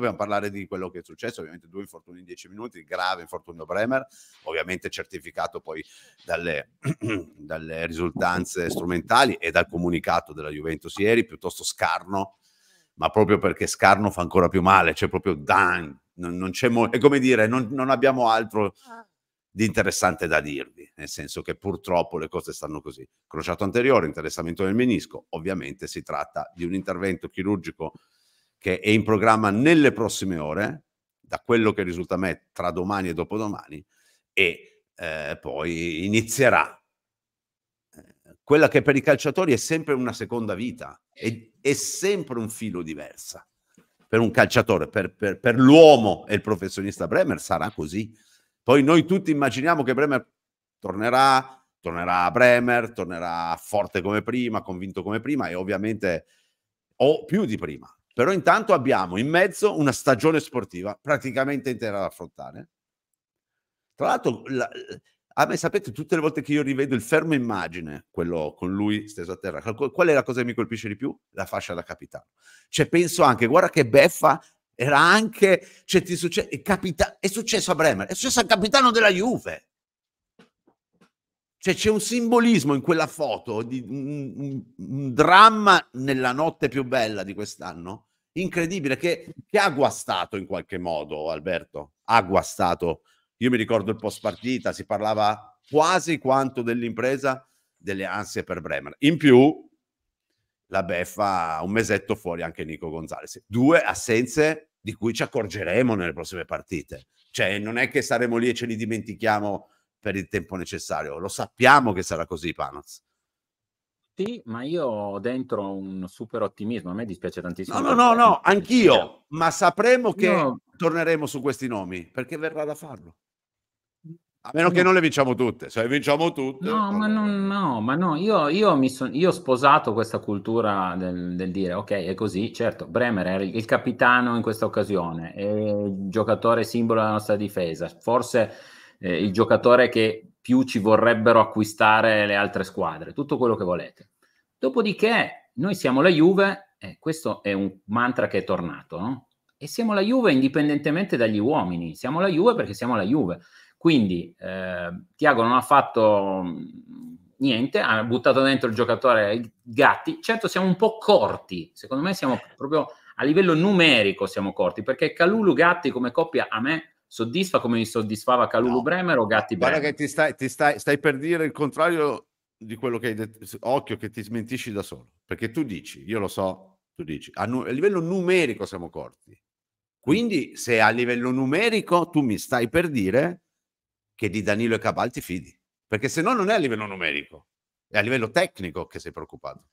dobbiamo parlare di quello che è successo, ovviamente due infortuni in dieci minuti, grave infortunio Bremer, ovviamente certificato poi dalle, dalle risultanze strumentali e dal comunicato della Juventus ieri, piuttosto scarno, ma proprio perché scarno fa ancora più male, cioè proprio dan, non, non c'è mo- è come dire, non, non abbiamo altro di interessante da dirvi, nel senso che purtroppo le cose stanno così. Crociato anteriore, interessamento del menisco, ovviamente si tratta di un intervento chirurgico che è in programma nelle prossime ore, da quello che risulta a me tra domani e dopodomani, e eh, poi inizierà eh, quella che per i calciatori è sempre una seconda vita, è, è sempre un filo diversa. Per un calciatore, per, per, per l'uomo e il professionista Bremer sarà così. Poi noi tutti immaginiamo che Bremer tornerà, tornerà a Bremer, tornerà forte come prima, convinto come prima e ovviamente o più di prima. Però intanto abbiamo in mezzo una stagione sportiva praticamente intera da affrontare. Tra l'altro, la, a me sapete, tutte le volte che io rivedo il fermo immagine, quello con lui steso a terra, qual è la cosa che mi colpisce di più? La fascia da capitano. Cioè, penso anche, guarda che beffa, era anche, cioè, ti succe- capita- è successo a Bremer, è successo al capitano della Juve. Cioè c'è un simbolismo in quella foto di un, un, un dramma nella notte più bella di quest'anno incredibile che, che, ha guastato in qualche modo Alberto ha guastato io mi ricordo il post partita si parlava quasi quanto dell'impresa delle ansie per Bremer in più la beffa un mesetto fuori anche Nico Gonzalez due assenze di cui ci accorgeremo nelle prossime partite cioè non è che saremo lì e ce li dimentichiamo per il tempo necessario. Lo sappiamo che sarà così, Panoz. Sì, ma io ho dentro un super ottimismo, a me dispiace tantissimo. No, no, no, no, anch'io, ma sapremo che no. torneremo su questi nomi, perché verrà da farlo. A meno che non le vinciamo tutte, se le vinciamo tutte. No, ma no, no, ma no, io, io mi son, io ho sposato questa cultura del, del, dire ok, è così, certo, Bremer era il, il capitano in questa occasione, è il giocatore simbolo della nostra difesa, forse eh, il giocatore che più ci vorrebbero acquistare le altre squadre, tutto quello che volete. Dopodiché noi siamo la Juve, eh, questo è un mantra che è tornato, no? E siamo la Juve indipendentemente dagli uomini, siamo la Juve perché siamo la Juve. Quindi eh, Tiago non ha fatto mm, niente, ha buttato dentro il giocatore Gatti. Certo siamo un po' corti, secondo me siamo proprio a livello numerico siamo corti, perché Calulu Gatti come coppia a me soddisfa come mi soddisfava Calulu no. Bremer o Gatti Bremer? Guarda che ti, stai, ti stai, stai per dire il contrario di quello che hai detto. Occhio che ti smentisci da solo, perché tu dici, io lo so, tu dici, a, nu- a livello numerico siamo corti. Quindi se a livello numerico tu mi stai per dire che di Danilo e Cabal ti fidi, perché se no non è a livello numerico, è a livello tecnico che sei preoccupato.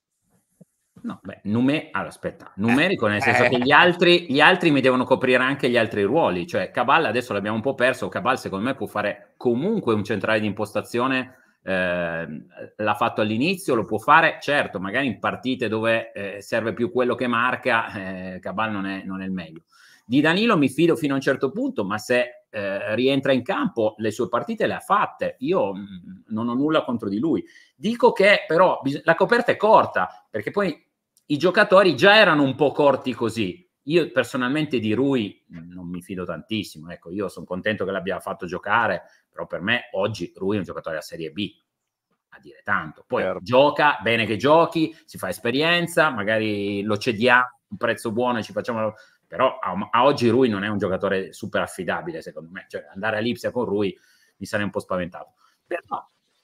No, beh, nume- allora, aspetta, eh. numerico nel senso eh. che gli altri, gli altri, mi devono coprire anche gli altri ruoli, cioè Cabal adesso l'abbiamo un po' perso, Cabal secondo me può fare comunque un centrale di impostazione, eh, l'ha fatto all'inizio, lo può fare, certo, magari in partite dove eh, serve più quello che marca, eh, Cabal non è, non è, il meglio. Di Danilo mi fido fino a un certo punto, ma se eh, rientra in campo le sue partite le ha fatte, io mh, mm, non ho nulla contro di lui. Dico che però bis- la coperta è corta, perché poi i giocatori già erano un po' corti così. Io personalmente di Rui non mi fido tantissimo, ecco, io sono contento che l'abbia fatto giocare, però per me oggi Rui è un giocatore a Serie B, a dire tanto. Poi certo. gioca, bene che giochi, si fa esperienza, magari lo cediamo a un prezzo buono e ci facciamo... Però a, a, oggi Rui non è un giocatore super affidabile, secondo me. Cioè, andare a Lipsia con Rui mi sarei un po' spaventato. Però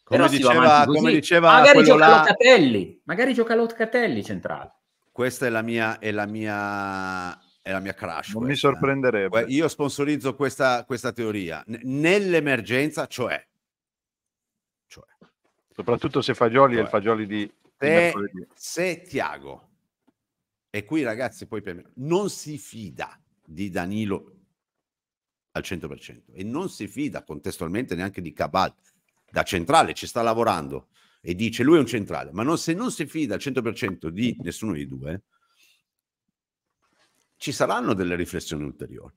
come diceva, come diceva magari gioca là... Locatelli, magari gioca Locatelli centrale. Questa è la mia, è la mia, è la mia crash. Non questa. mi sorprenderebbe. Io sponsorizzo questa, questa teoria. N- nell'emergenza, cioè, cioè. Soprattutto se Fagioli cioè. è il cioè. Fagioli di... Se, se Tiago, e qui ragazzi poi per me, non si fida di Danilo al 100% e non si fida contestualmente neanche di Cabal da centrale ci sta lavorando e dice lui è un centrale, ma non, se non si fida al 100% di nessuno dei due, ci saranno delle riflessioni ulteriori.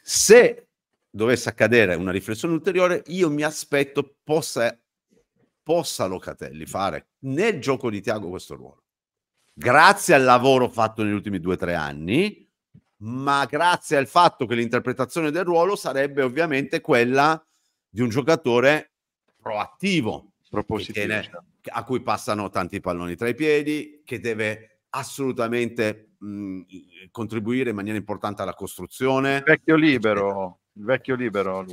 Se dovesse accadere una riflessione ulteriore, io mi aspetto possa, possa Locatelli fare nel gioco di Tiago questo ruolo. Grazie al lavoro fatto negli ultimi due o tre anni, ma grazie al fatto che l'interpretazione del ruolo sarebbe ovviamente quella di un giocatore proattivo, tiene, certo. a cui passano tanti palloni tra i piedi, che deve assolutamente mh, mhmm, contribuire in maniera importante alla costruzione. vecchio libero, il vecchio libero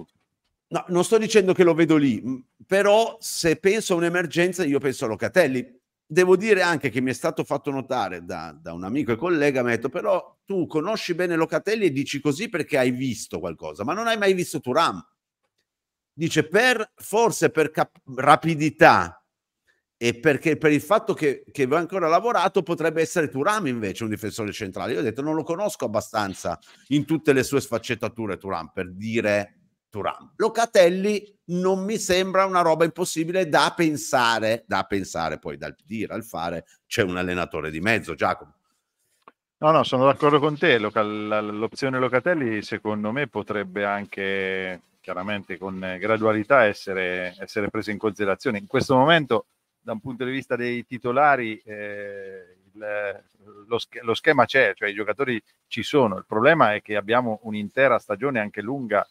No, non sto dicendo che lo vedo lì, mhmm, però se penso a un'emergenza io penso a Locatelli. Devo dire anche che mi è stato fatto notare da, da un amico e collega, mi ha detto però tu conosci bene Locatelli e dici così perché hai visto qualcosa, ma non hai mai visto Turam dice per forse per cap- rapidità e perché per il fatto che, che va ancora lavorato potrebbe essere Turam invece un difensore centrale. Io ho detto non lo conosco abbastanza in tutte le sue sfaccettature Turam per dire Turam. Locatelli non mi sembra una roba impossibile da pensare, da pensare poi dal dire al fare c'è un allenatore di mezzo Giacomo. No, no, sono d'accordo con te. L'opzione Locatelli, secondo me, potrebbe anche chiaramente con eh, gradualità essere, essere prese in considerazione. In questo momento, da un punto di vista dei titolari, eh, il, eh, lo, sch- lo, schema c'è, cioè i giocatori ci sono. Il problema è che abbiamo un'intera stagione anche lunga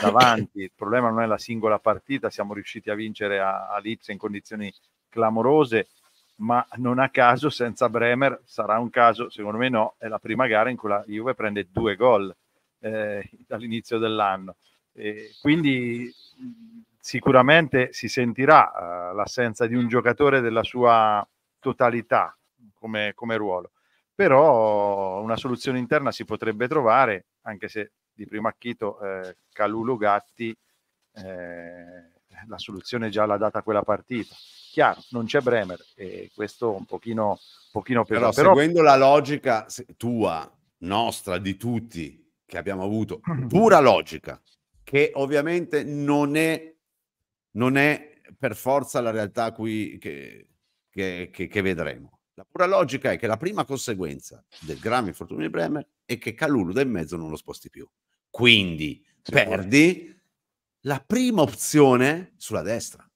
davanti. Il problema non è la singola partita, siamo riusciti a vincere a, a Lipsia in condizioni clamorose, ma non a caso senza Bremer sarà un caso, secondo me no, è la prima gara in cui la Juve prende due gol eh, dall'inizio dell'anno. E quindi sicuramente si sentirà uh, l'assenza di un giocatore della sua totalità come, come, ruolo, però una soluzione interna si potrebbe trovare, anche se di primo acchito eh, Calulo Gatti eh, la soluzione già l'ha data quella partita. Chiaro, non c'è Bremer e questo un pochino, un pochino Però, però seguendo la logica tua, nostra, di tutti che abbiamo avuto, pura logica, che ovviamente non è, non è per forza la realtà qui che, che, che, che vedremo. La pura logica è che la prima conseguenza del grave infortunio di Bremer è che Calulu del mezzo non lo sposti più. Quindi Se perdi puoi. la prima opzione sulla destra.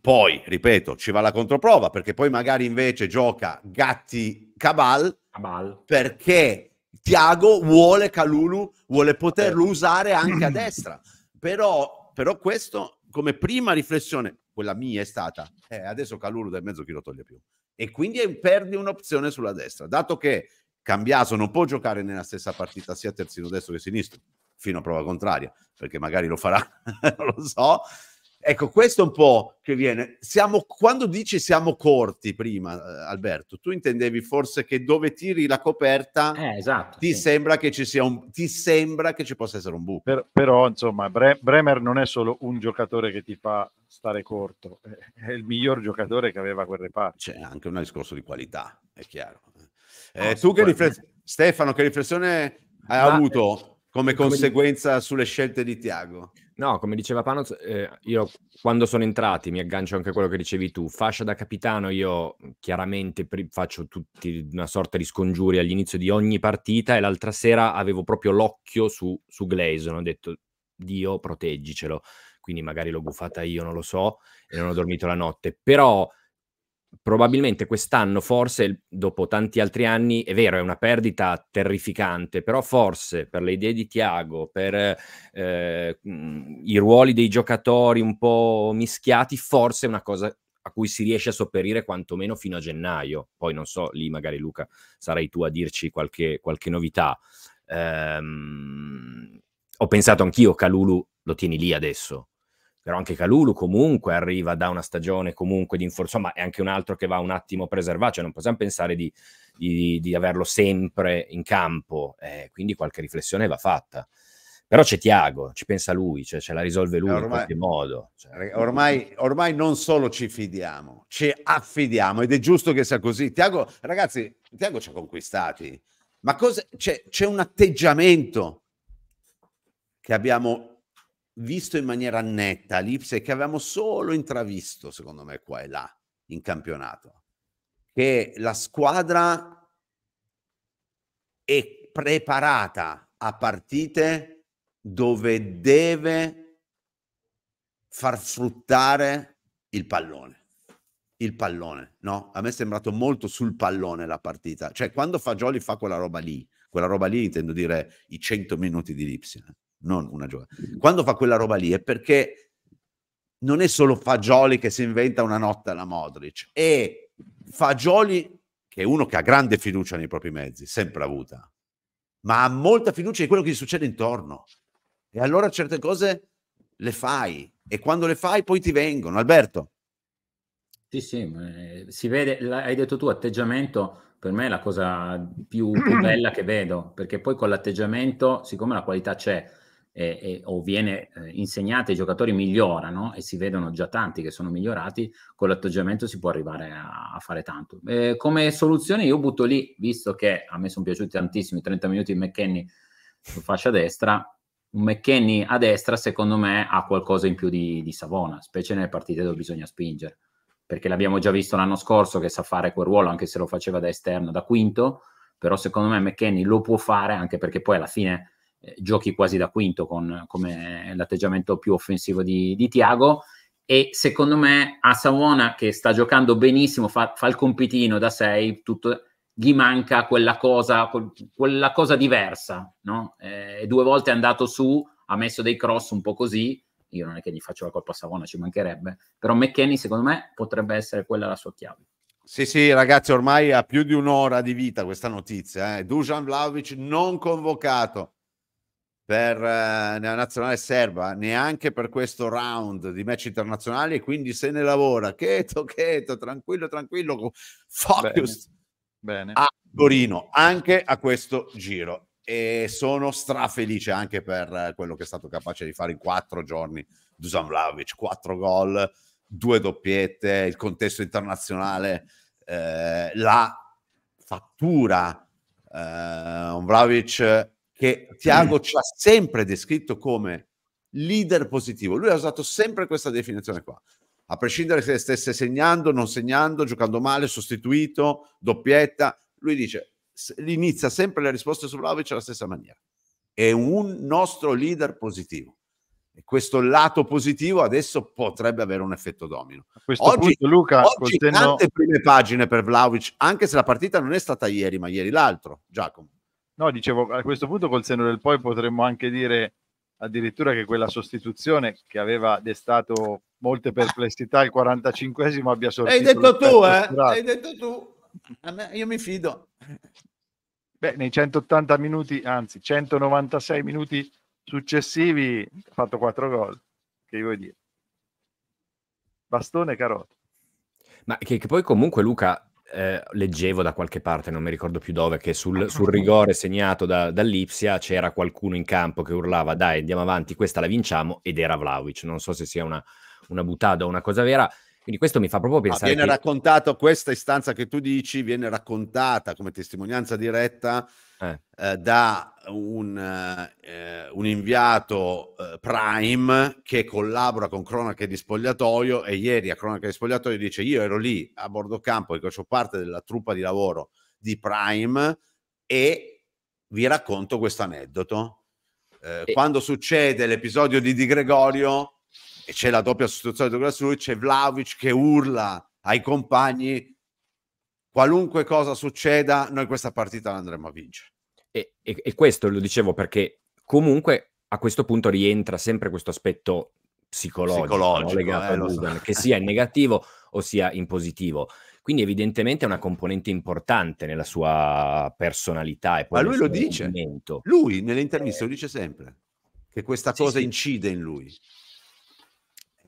Poi, ripeto, ci va la controprova perché poi magari invece gioca Gatti Cabal, Cabal. perché Tiago vuole Calulu, vuole poterlo eh. usare anche a destra. Però, però questo, come prima riflessione, quella mia è stata, eh, adesso Calulu del mezzo chi lo toglie più? E quindi perdi un'opzione sulla destra, dato che Cambiaso non può giocare nella stessa partita sia terzino destro che sinistro, fino a prova contraria, perché magari lo farà, non lo so. Ecco, questo è un po' che viene. Siamo, quando dici siamo corti prima, eh, Alberto, tu intendevi forse che dove tiri la coperta eh, esatto, ti, sì. sembra che ci sia un, ti sembra che ci possa essere un buco. Per, però, insomma, Bre- Bremer non è solo un giocatore che ti fa stare corto, è, il miglior giocatore che aveva quel reparto. C'è anche un discorso di qualità, è chiaro. Eh, eh ah, tu che riflessione, Stefano, che riflessione hai Ma, avuto? come conseguenza come... sulle scelte di Tiago. No, come diceva Panos, eh, io quando sono entrati mi aggancio anche a quello che dicevi tu. Fascia da capitano, io chiaramente pre- faccio tutti una sorta di scongiuri all'inizio di ogni partita e l'altra sera avevo proprio l'occhio su, su Gleison. Ho detto, Dio, proteggicelo. Quindi magari l'ho buffata io, non lo so, e non ho dormito la notte. Però probabilmente quest'anno, forse dopo tanti altri anni, è vero, è una perdita terrificante, però forse per le idee di Tiago, per eh, mm, i ruoli dei giocatori un po' mischiati, forse è una cosa a cui si riesce a sopperire quantomeno fino a gennaio. Poi non so, lì magari Luca sarai tu a dirci qualche, qualche novità. Ehm, ho pensato anch'io, Calulu, lo tieni lì adesso però anche Calulu comunque arriva da una stagione comunque di infortunio, insomma è anche un altro che va un attimo preservato, cioè non possiamo pensare di, di, di averlo sempre in campo, eh, quindi qualche riflessione va fatta. Però c'è Tiago, ci pensa lui, cioè ce la risolve lui ormai, in qualche modo. Cioè, ormai, ormai, non solo ci fidiamo, ci affidiamo ed è giusto che sia così. Tiago, ragazzi, Tiago ci ha conquistati, ma c'è un atteggiamento che abbiamo visto in maniera netta l'Ipsia che avevamo solo intravisto, secondo me, qua e là in campionato, che la squadra è preparata a partite dove deve far fruttare il pallone. Il pallone, no? A me è sembrato molto sul pallone la partita. Cioè, quando Fagioli fa quella roba lì, quella roba lì intendo dire i 100 minuti di Lipsia. Eh non una giornata. Quando fa quella roba lì è perché non è solo Fagioli che si inventa una notte alla Modric, è Fagioli che è uno che ha grande fiducia nei propri mezzi, sempre avuta, ma ha molta fiducia in quello che gli succede intorno. E allora certe cose le fai e quando le fai poi ti vengono. Alberto. Sì, sì, eh, si vede, hai detto tu, atteggiamento per me è la cosa più, più bella che vedo, perché poi con l'atteggiamento, siccome la qualità c'è, eh, eh, o viene eh, insegnata, i giocatori migliorano e si vedono già tanti che sono migliorati, con l'atteggiamento si può arrivare a, a fare tanto. come soluzione io butto lì, visto che a me sono piaciuti tantissimo i 30 minuti di McKenny su fascia destra, un McKenny a destra secondo me ha qualcosa in più di, di Savona, specie nelle partite dove bisogna spingere, perché l'abbiamo già visto l'anno scorso che sa fare quel ruolo, anche se lo faceva da esterno, da quinto, però secondo me McKenny lo può fare anche perché poi alla fine eh, giochi quasi da quinto con come l'atteggiamento più offensivo di, di Tiago e secondo me a Savona che sta giocando benissimo, fa, fa il compitino da 6, gli manca quella cosa, quella cosa diversa, no? eh, due volte è andato su, ha messo dei cross un po' così, io non è che gli faccio la colpa a Savona, ci mancherebbe, però McKenny secondo me potrebbe essere quella la sua chiave. Sì, sì, ragazzi, ormai ha più di un'ora di vita questa notizia. Eh. Dusan Vlaovic non convocato per eh, nazionale serba neanche per questo round di match internazionali e quindi se ne lavora cheto cheto tranquillo tranquillo focus bene, bene. a Torino anche a questo giro e sono strafelice anche per eh, quello che è stato capace di fare in quattro giorni Dusan Vlaovic quattro gol due doppiette il contesto internazionale eh, la fattura eh, un Vlaovic che Tiago ci ha sempre descritto come leader positivo. Lui ha usato sempre questa definizione qua. A prescindere se stesse segnando, non segnando, giocando male, sostituito, doppietta, lui dice, inizia sempre le risposte su Vlaovic alla stessa maniera. È un nostro leader positivo. E questo lato positivo adesso potrebbe avere un effetto domino. A questo oggi, punto, Luca, oggi tenno... tante prime pagine per Vlaovic, anche se la partita non è stata ieri, ma ieri l'altro, Giacomo. No, dicevo, a questo punto col senno del poi potremmo anche dire addirittura che quella sostituzione che aveva destato molte perplessità al 45esimo abbia sorpreso. Eh? Hai detto tu, eh? Hai detto tu. Me, io mi fido. Beh, nei 180 minuti, anzi 196 minuti successivi, ha fatto 4 gol. Che vuoi dire? Bastone carota. Ma che, che, poi comunque Luca, eh, leggevo da qualche parte, non mi ricordo più dove, che sul, ah, sul rigore segnato da, dall'Ipsia c'era qualcuno in campo che urlava dai andiamo avanti, questa la vinciamo ed era Vlaovic. Non so se sia una, una butada o una cosa vera. Quindi questo mi fa proprio pensare. Ma viene che... raccontato questa istanza che tu dici, viene raccontata come testimonianza diretta eh. Eh, da un, eh, un inviato eh, Prime che collabora con Cronache di Spogliatoio e ieri a Cronache di Spogliatoio dice io ero lì a bordo campo e faccio parte della truppa di lavoro di Prime e vi racconto questo aneddoto. Eh, e... Quando succede l'episodio di Di Gregorio, e c'è la doppia sostituzione di Douglas c'è Vlaovic che urla ai compagni qualunque cosa succeda, noi questa partita la andremo a vincere. E, e, e questo lo dicevo perché comunque a questo punto rientra sempre questo aspetto psicologico, psicologico no? legato eh, a Google, so. che sia in negativo o sia in positivo. Quindi evidentemente è una componente importante nella sua personalità. E poi Ma lui lo dice. Movimento. Lui nelle interviste eh, lo dice sempre, che questa sì, cosa sì. incide in lui.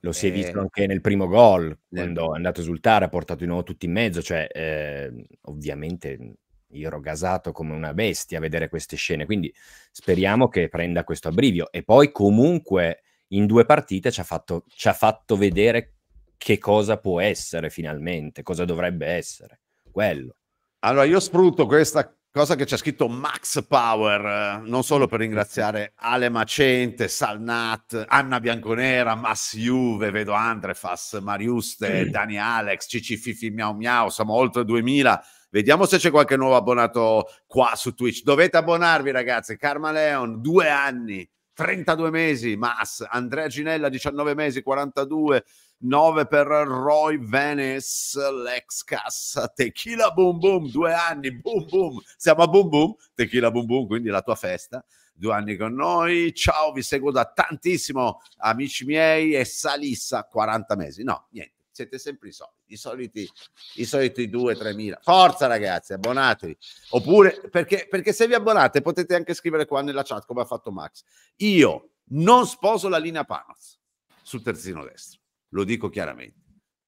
Lo si è visto ehm, anche nel primo gol, quando è andato a esultare ha portato di nuovo tutti in mezzo, cioè eh, ovviamente mhmm, io ero gasato come una bestia a vedere queste scene, quindi speriamo che prenda questo abbrivio. E poi comunque in due partite ci ha fatto, ci ha fatto vedere che cosa può essere finalmente, cosa dovrebbe essere, quello. Allora io sfrutto questa cosa che c'è scritto Max Power, eh, non solo per ringraziare Ale Macente, Salnat, Anna Bianconera, Mass Juve, vedo Andrefas, Mariuste, sì. Dani Alex, Cici Fifi Miau Miau, siamo oltre 2000. Vediamo se c'è qualche nuovo abbonato qua su Twitch. Dovete abbonarvi ragazzi, Karma Leon, due anni, 32 mesi, Mass, Andrea Ginella, 19 mesi, 42 9 per Roy Venice, l'ex cassa, tequila boom boom, due anni, boom boom, siamo a boom boom, tequila boom boom, quindi la tua festa due anni con noi. Ciao, vi seguo da tantissimo, amici miei, e Salissa 40 mesi. No, niente, siete sempre i soliti, i soliti, i soliti 2-3 mila. Forza ragazzi, abbonatevi. Oppure, perché, perché se vi abbonate potete anche scrivere qua nella chat come ha fatto Max. Io non sposo la linea Panos sul terzino destro lo dico chiaramente.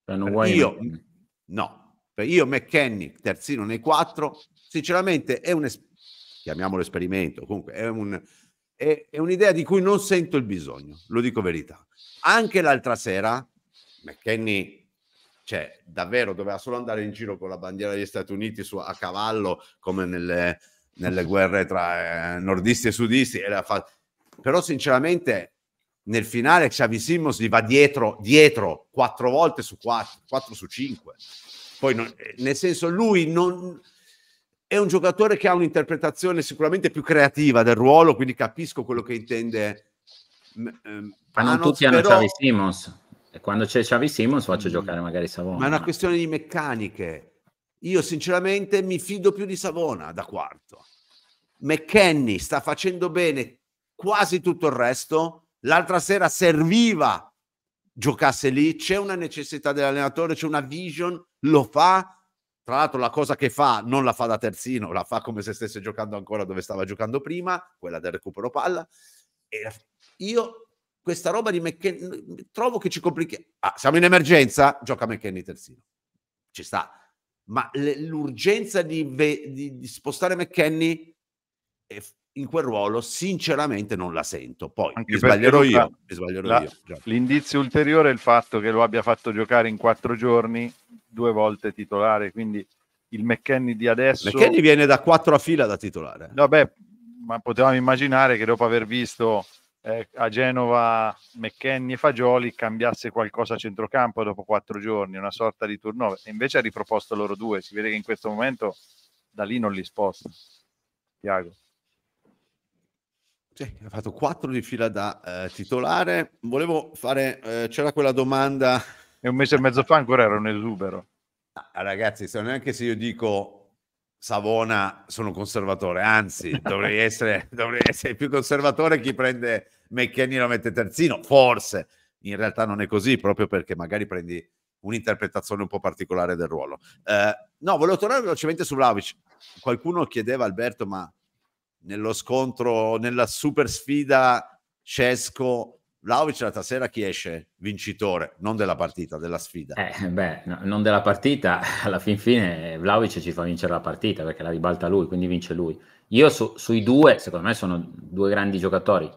Cioè, io, no, io McKenny, terzino nei quattro, sinceramente è un, es- chiamiamolo esperimento, comunque è, un, è, è un'idea di cui non sento il bisogno, lo dico verità. Anche l'altra sera, McKenny cioè davvero doveva solo andare in giro con la bandiera degli Stati Uniti su, a cavallo come nelle, nelle guerre tra eh, nordisti e sudisti e fa... però sinceramente nel finale Xavi Simmons gli va dietro, dietro 4 volte su quattro, 4 su cinque. Poi non, eh, nel senso lui non, è un giocatore che ha un'interpretazione sicuramente più creativa del ruolo, quindi capisco quello che intende. Ehm, Ma non Panos, tutti hanno però... Xavi Simmons. E quando c'è Xavi Simmons faccio mm. giocare magari Savona. Ma è una questione di meccaniche. Io sinceramente mi fido più di Savona da quarto. McKenny sta facendo bene quasi tutto il resto l'altra sera serviva giocasse lì, c'è una necessità dell'allenatore, c'è una vision, lo fa. Tra l'altro la cosa che fa non la fa da terzino, la fa come se stesse giocando ancora dove stava giocando prima, quella del recupero palla. E io questa roba di McKenny trovo che ci complichiamo. Ah, siamo in emergenza, gioca McKenny terzino. Ci sta. Ma l'urgenza di, di, di spostare McKenny in quel ruolo sinceramente non la sento. Poi mi sbaglierò, io, mi sbaglierò la... io. L'indizio ulteriore è il fatto che lo abbia fatto giocare in quattro giorni, due volte titolare, quindi il McKenny di adesso... McKenny viene da quattro a fila da titolare. No, beh, ma potevamo immaginare che dopo aver visto eh, a Genova McKenny e Fagioli cambiasse qualcosa a centrocampo dopo quattro giorni, una sorta di turnover. E invece ha riproposto loro due, si vede che in questo momento da lì non li sposta. Tiago. Sì, ha fatto 4 di fila da eh, titolare. Volevo fare, eh, c'era quella domanda. E un mese e mezzo fa ancora era un esubero. Ah, ragazzi, se non è che se io dico Savona sono conservatore, anzi dovrei essere, dovrei essere più conservatore chi prende McKenny lo mette terzino, forse in realtà non è così proprio perché magari prendi un'interpretazione un po' particolare del ruolo. Eh, no, volevo tornare velocemente su Vlaovic, qualcuno chiedeva Alberto ma nello scontro, nella super sfida Cesco Vlaovic la stasera chi esce vincitore? Non della partita, della sfida. Eh, beh, no, non della partita, alla fin fine Vlaovic ci fa vincere la partita perché la ribalta lui, quindi vince lui. Io su, sui due, secondo me sono due grandi giocatori.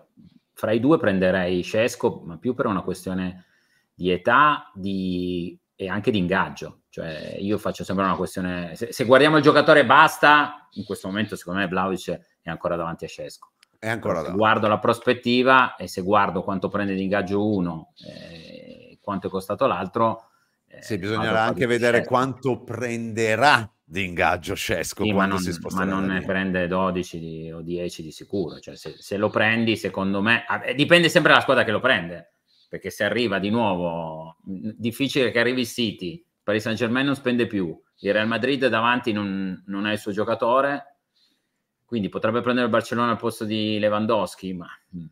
Fra i due prenderei Cesco, ma più per una questione di età di, e anche di ingaggio. Cioè, io faccio sempre una questione... Se, se guardiamo il giocatore e basta, in questo momento secondo me Vlaovic È, è ancora davanti a Scesco. È ancora davanti. Guardo la prospettiva e se guardo quanto prende di ingaggio uno e eh, quanto è costato l'altro... Eh, sì, bisognerà anche vedere Scesco. quanto prenderà di ingaggio Scesco. Sì, ma non, si ma non ne prende 12 di, o 10 di sicuro. Cioè, se, se, lo prendi, secondo me, ah, eh, dipende sempre dalla squadra che lo prende. Perché se arriva di nuovo, mm, difficile che arrivi City, Paris Saint Germain non spende più, il Real Madrid davanti non, non è il suo giocatore, quindi potrebbe prendere il Barcellona al posto di Lewandowski, ma... Mm.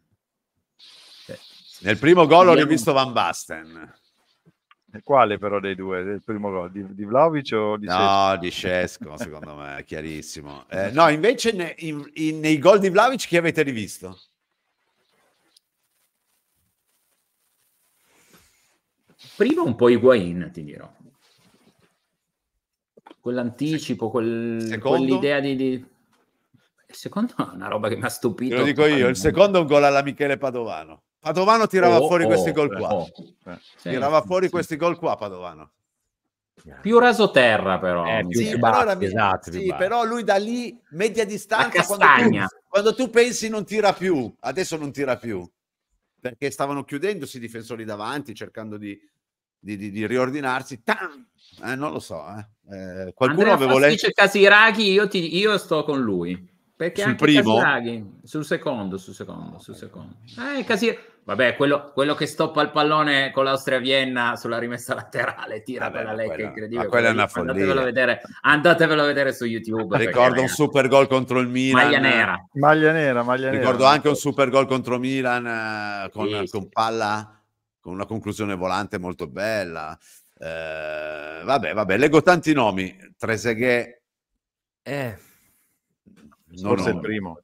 Cioè, Nel primo gol ho rivisto Van Basten. Quale però dei due? Il primo gol di, di Vlaovic o di no, Cesco? No, di Cesco, secondo me, è chiarissimo. Eh, no, invece ne, in, in, nei gol di Vlaovic chi avete rivisto? Prima un po' Higuain, ti dirò. Quell'anticipo, quel, quell'idea di, di... Il secondo è una roba che mi ha stupito. Te lo dico io, il secondo è un gol alla Michele Padovano. Padovano tirava oh, fuori oh, questi gol eh, qua. Oh. Eh. Sì, tirava fuori sì. questi gol qua Padovano. Più raso terra però. Eh, esatto, più sì, batte, però, mia, esatto, sì però, lui da lì media distanza quando tu, quando tu pensi non tira più, adesso non tira più. Perché stavano chiudendosi i difensori davanti, cercando di, di, di, di, riordinarsi. Tam! Eh, non lo so. Eh. Eh, qualcuno Andrea aveva letto. Casiraghi, io, ti, io sto con lui. Perché sul primo? Casilaghi, sul secondo, sul secondo, sul secondo. Eh, Casil... Vabbè, quello, quello, che stoppa il pallone con l'Austria-Vienna sulla rimessa laterale, tira Vabbè, quella lecca incredibile. quella è una follia. Andatevelo a vedere, andatevelo a vedere su YouTube. Ricordo un super gol contro il Milan. Maglia nera. Maglia nera, maglia nera. Ricordo anche un super gol contro Milan eh, con, sì, con palla, con una conclusione volante molto bella. Eh, vabbè, vabbè, leggo tanti nomi. Treseghe. Eh No, Forse no, il primo.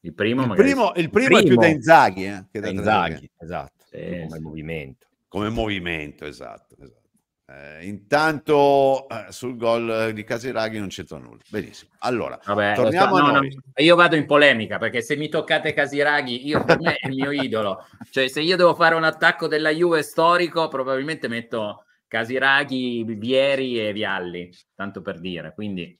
Il primo, il primo, il primo, il primo è più da Inzaghi, eh, che da Inzaghi, esatto, sì, come sì. movimento. Come movimento, esatto. esatto. Eh, intanto eh, sul gol di Casiraghi non c'entra nulla. Benissimo. Allora, Vabbè, torniamo sto, no, no, io vado in polemica perché se mi toccate Casiraghi, io per me è il mio idolo. Cioè, se io devo fare un attacco della Juve storico, probabilmente metto Casiraghi, Bieri e Vialli, tanto per dire. Quindi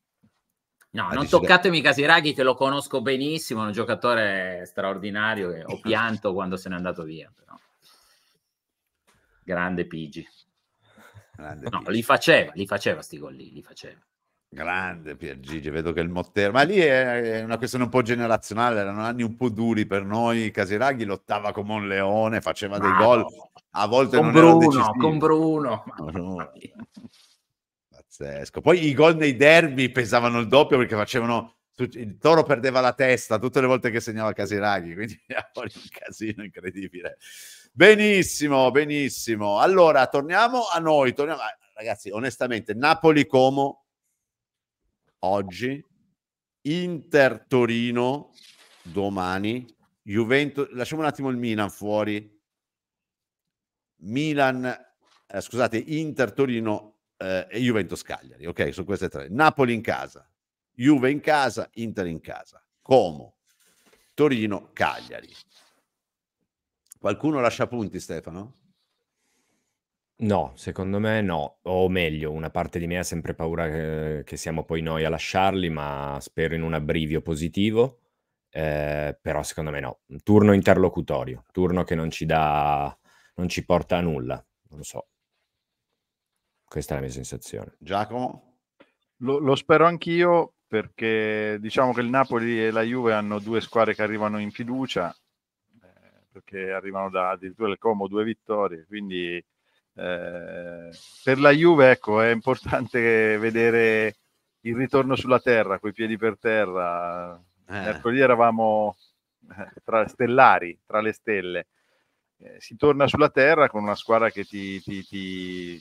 No, ah, non toccatemi Casiraghi che lo conosco benissimo, è un giocatore straordinario che ho eh, pianto quando se n'è andato via. Però. Grande Pigi. Grande no, Pigi. li faceva, li faceva sti gol lì, li faceva. Grande Pier Gigi, vedo che il Mottero, ma lì è una questione un po' generazionale, erano anni un po' duri per noi, Casiraghi lottava come un leone, faceva dei ma gol, a volte con non Bruno, Con Bruno, con Bruno. Pazzesco. Poi i gol nei derby pesavano il doppio perché facevano il Toro perdeva la testa tutte le volte che segnava Casiraghi, quindi era un casino incredibile. Benissimo, benissimo. Allora, torniamo a noi. Torniamo... Ragazzi, onestamente, Napoli-Como oggi, Inter-Torino domani, Juventus... Lasciamo un attimo il Milan fuori. Milan, eh, scusate, Inter-Torino eh, e Juventus Cagliari, ok? Su queste tre. Napoli in casa, Juve in casa, Inter in casa, Como, Torino, Cagliari. Qualcuno lascia punti Stefano? No, secondo me no, o meglio, una parte di me ha sempre paura che, eh, che siamo poi noi a lasciarli, ma spero in un abbrivio positivo, eh, però secondo me no. Turno interlocutorio, turno che non ci dà, non ci porta a nulla, non lo so. Questa è la mia sensazione. Giacomo? Lo, lo spero anch'io perché diciamo che il Napoli e la Juve hanno due squadre che arrivano in fiducia, eh, perché arrivano da addirittura il Como due vittorie, quindi eh, per la Juve ecco, è importante vedere il ritorno sulla terra, coi piedi per terra. Eh. Mercoledì eravamo eh, tra stellari, tra le stelle. Eh, si torna sulla terra con una squadra che ti, ti, ti,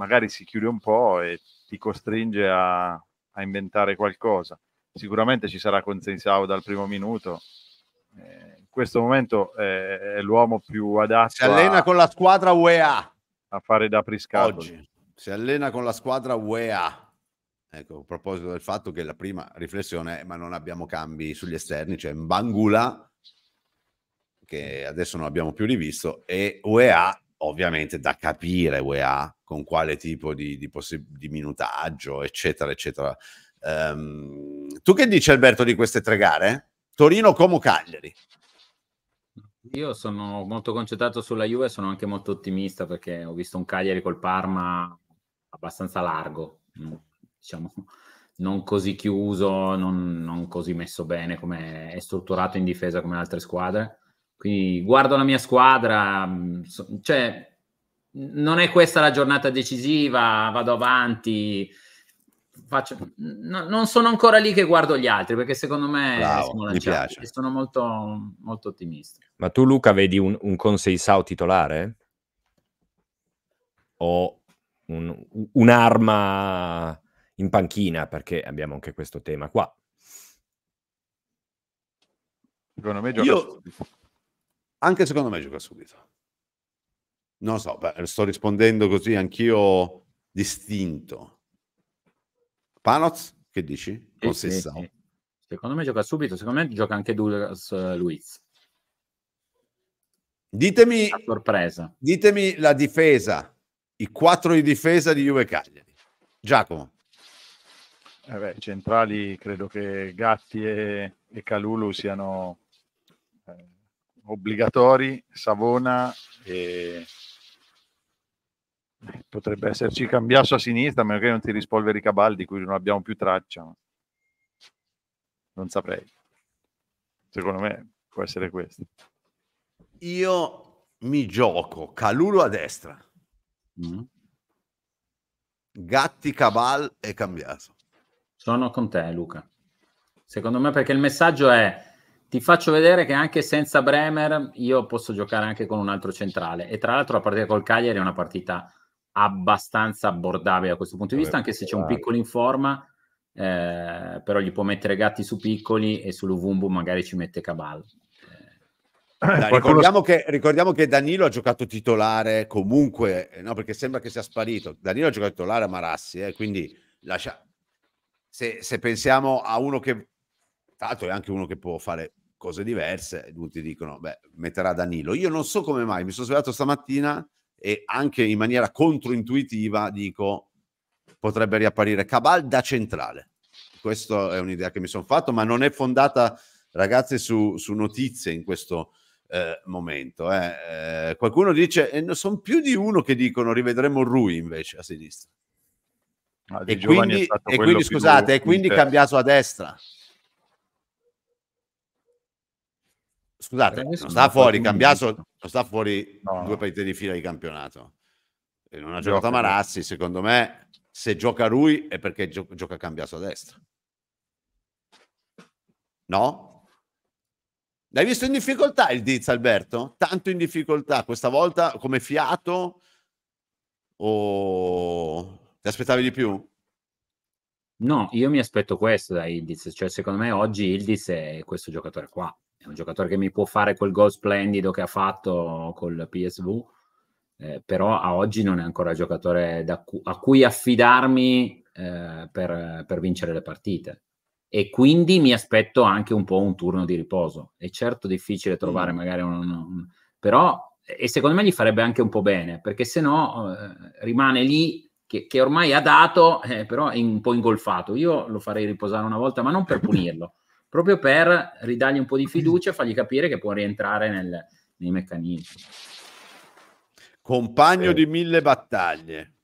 magari si chiude un po' e ti costringe a, a inventare qualcosa. Sicuramente ci sarà Consensao dal primo minuto. Eh, in questo momento eh, è l'uomo più adatto. Si allena a, con la squadra UEA. A fare da priscatoli. Oggi si allena con la squadra UEA. Ecco, a proposito del fatto che la prima riflessione è ma non abbiamo cambi sugli esterni, cioè Mbangula, che adesso non abbiamo più rivisto, e UEA ovviamente da capire UEA con quale tipo di, di, di minutaggio, eccetera, eccetera. Um, tu che dici Alberto di queste tre gare? Torino, come Cagliari. Io sono molto concentrato sulla Juve, sono anche molto ottimista perché ho visto un Cagliari col Parma abbastanza largo, mm, diciamo non così chiuso, non, non così messo bene come è strutturato in difesa come altre squadre quindi guardo la mia squadra, mm, cioè non è questa la giornata decisiva, vado avanti, faccio... no, non sono ancora lì che guardo gli altri perché secondo me Bravo, sono, lanciati, sono molto, molto ottimista. Ma tu Luca vedi un, un Consei titolare? O un, un'arma in panchina? Perché abbiamo anche questo tema qua. Secondo me gioca Io... Su anche secondo me gioca subito. Non lo so, beh, sto rispondendo così anch'io distinto. Panoz, che dici? Con sì, sì, sì. Secondo me gioca subito, secondo me gioca anche Duras uh, eh, Luiz. Ditemi, sorpresa. ditemi la difesa, i quattro di difesa di Juve Cagliari. Giacomo. Eh beh, centrali credo che Gatti e, e Calulu siano eh, obbligatori, Savona e potrebbe esserci cambiato a sinistra, a meno che non ti rispolveri i di cui non abbiamo più traccia. Non saprei. Secondo me può essere questo. Io mi gioco Calulo a destra. Mm. Gatti Cabal e cambiato. Sono con te, Luca. Secondo me perché il messaggio è ti faccio vedere che anche senza Bremer io posso giocare anche con un altro centrale. E tra l'altro la partita col Cagliari è una partita abbastanza abbordabile da questo punto di vista, anche se c'è un piccolo in forma, eh, però gli può mettere gatti su piccoli e sull'Uvumbu magari ci mette Cabal. Eh, ricordiamo, che, ricordiamo, che, Danilo ha giocato titolare comunque, eh, no, perché sembra che sia sparito. Danilo ha giocato titolare a Marassi, eh, quindi lascia... se, se pensiamo a uno che tra l'altro è anche uno che può fare cose diverse, tutti dicono, beh, metterà Danilo. Io non so come mai, mi sono svegliato stamattina e anche in maniera controintuitiva dico, potrebbe riapparire Cabal da centrale. Questa è un'idea che mi sono fatto, ma non è fondata, ragazzi, su, su notizie in questo eh, momento. Eh. Eh, qualcuno dice, e eh, sono più di uno che dicono, rivedremo Rui invece a sinistra. Ah, e, quindi, e quindi, scusate, e quindi cambiato a destra. Scusate, eh, non sta fuori Cambiaso, non sta fuori no. due partite di fila di campionato. E non ha giocato Marazzi, secondo me se gioca lui è perché gio- gioca Cambiaso a destra. No? L'hai visto in difficoltà il Diz Alberto? Tanto in difficoltà, questa volta come fiato o ti aspettavi di più? No, io mi aspetto questo da Ildiz, cioè secondo me oggi Ildiz è questo giocatore qua è un giocatore che mi può fare quel gol splendido che ha fatto col PSV, eh, però a oggi non è ancora il giocatore cu- a cui affidarmi eh, per, per, vincere le partite. E quindi mi aspetto anche un po' un turno di riposo. È certo difficile trovare mm. magari un, un, un... però e secondo me gli farebbe anche un po' bene, perché se no eh, rimane lì che, che, ormai ha dato, eh, però è un po' ingolfato. Io lo farei riposare una volta, ma non per punirlo, proprio per ridargli un po' di fiducia e fargli capire che può rientrare nel, nei meccanismi. Compagno eh. di mille battaglie.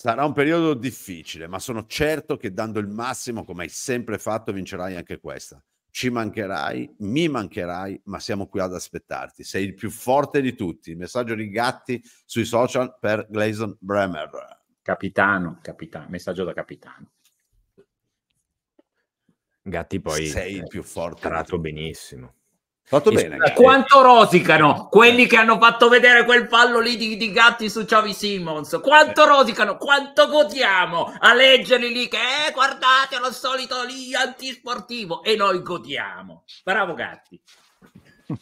Sarà un periodo difficile, ma sono certo che dando il massimo, come hai sempre fatto, vincerai anche questa. Ci mancherai, mi mancherai, ma siamo qui ad aspettarti. Sei il più forte di tutti. Il messaggio di Gatti sui social per Glason Bremer. Capitano, capitano, messaggio da capitano. Gatti poi sei il più forte. Tratto benissimo. Fatto bene. Scusa, quanto rosicano quelli che hanno fatto vedere quel fallo lì di, di Gatti su Xavi Simmons. Quanto eh. rosicano, quanto godiamo a leggerli lì che eh, guardate lo solito lì antisportivo e noi godiamo. Bravo Gatti.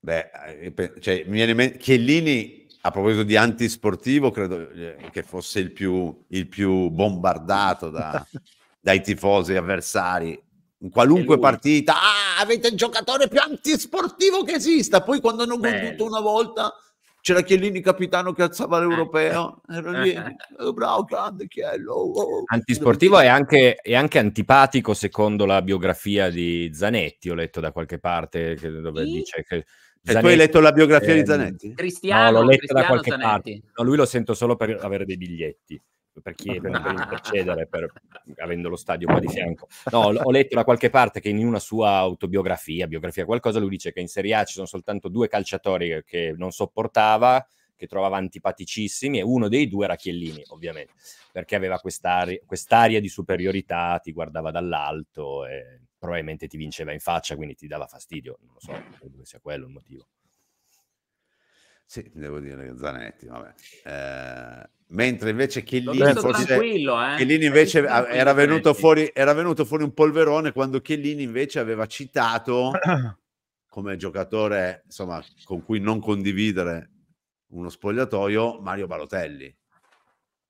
Beh, eh, cioè, mi viene me- Chiellini a proposito di antisportivo credo eh, che fosse il più, il più bombardato da, dai tifosi avversari in qualunque partita, ah, avete il giocatore più antisportivo che esista. Poi quando hanno goduto una volta c'era Chiellini capitano che alzava eh. l'europeo, ero lì, oh, bravo, grande Chiello. Oh, oh, oh. Antisportivo e anche, anche, antipatico secondo la biografia di Zanetti, ho letto da qualche parte che, dove sì? dice che... Zanetti, e tu hai letto la biografia ehm, di Zanetti? Cristiano, no, l'ho letta da qualche Zanetti. parte. No, lui lo sento solo per avere dei biglietti per chi per, per intercedere, per, avendo lo stadio qua di fianco. No, ho letto da qualche parte che in una sua autobiografia, biografia, qualcosa, lui dice che in Serie A ci sono soltanto due calciatori che non sopportava, che trovava antipaticissimi, e uno dei due era Chiellini, ovviamente, perché aveva quest'aria, quest'aria di superiorità, ti guardava dall'alto e probabilmente ti vinceva in faccia, quindi ti dava fastidio. Non lo so, credo che sia quello il motivo. Sì, devo dire Zanetti, vabbè. Eh, mentre invece Chiellini, forse, eh? Chiellini invece era venuto, fuori, era venuto fuori un polverone quando Chiellini invece aveva citato come giocatore insomma, con cui non condividere uno spogliatoio Mario Balotelli.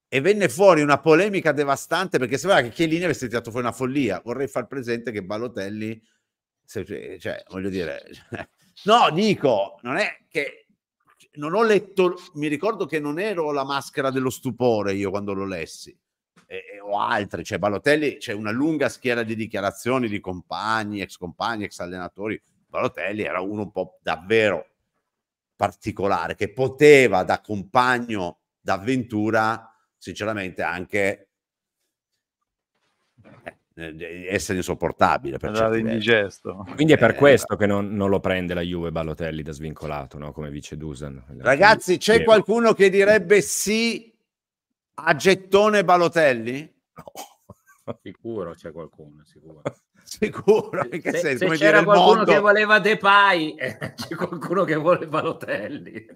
E venne fuori una polemica devastante perché sembrava che Chiellini avesse tirato fuori una follia. Vorrei far presente che Balotelli, se, cioè, voglio dire, no, dico, non è che cioè, non ho letto, mi ricordo che non ero la maschera dello stupore io quando lo lessi, e, e, o altre, cioè Balotelli c'è una lunga schiera di dichiarazioni di compagni, ex compagni, ex allenatori, Balotelli era uno un po' davvero particolare, che poteva da compagno d'avventura, sinceramente anche... Eh eh, essere insopportabile per certi indigesto. quindi è per eh, questo che eh, non, non, lo prende la Juve Balotelli da svincolato no? come vice Dusan ragazzi c'è Diego. qualcuno che direbbe sì a gettone Balotelli? no sicuro c'è qualcuno sicuro sicuro che se, senso? se come c'era qualcuno mondo... che voleva De Pai eh, c'è qualcuno che vuole Balotelli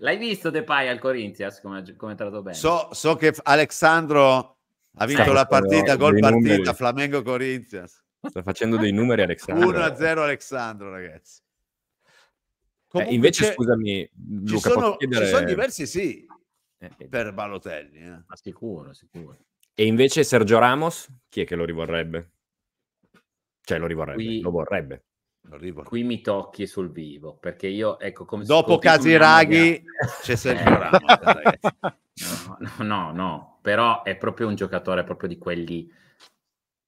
l'hai visto De Pai al Corinthians come è entrato bene so, so che Alexandro ha vinto Sta la partita, gol partita, numeri. Flamengo Corinthians. Sta facendo dei numeri Alexandro. 1-0 Alexandro, ragazzi. Eh, invece, scusami, Luca, ci, sono, chiedere... ci sono diversi sì eh, eh. per Balotelli. Eh. Ma sicuro, sicuro. E invece Sergio Ramos, chi è che lo rivorrebbe? Cioè, lo rivorrebbe, Qui... lo vorrebbe. Qui mi tocchi sul vivo perché io, ecco come dopo Casiraghi c'è Sergio Ramos. ragazzi. No, no, no, però è proprio un giocatore proprio di quelli,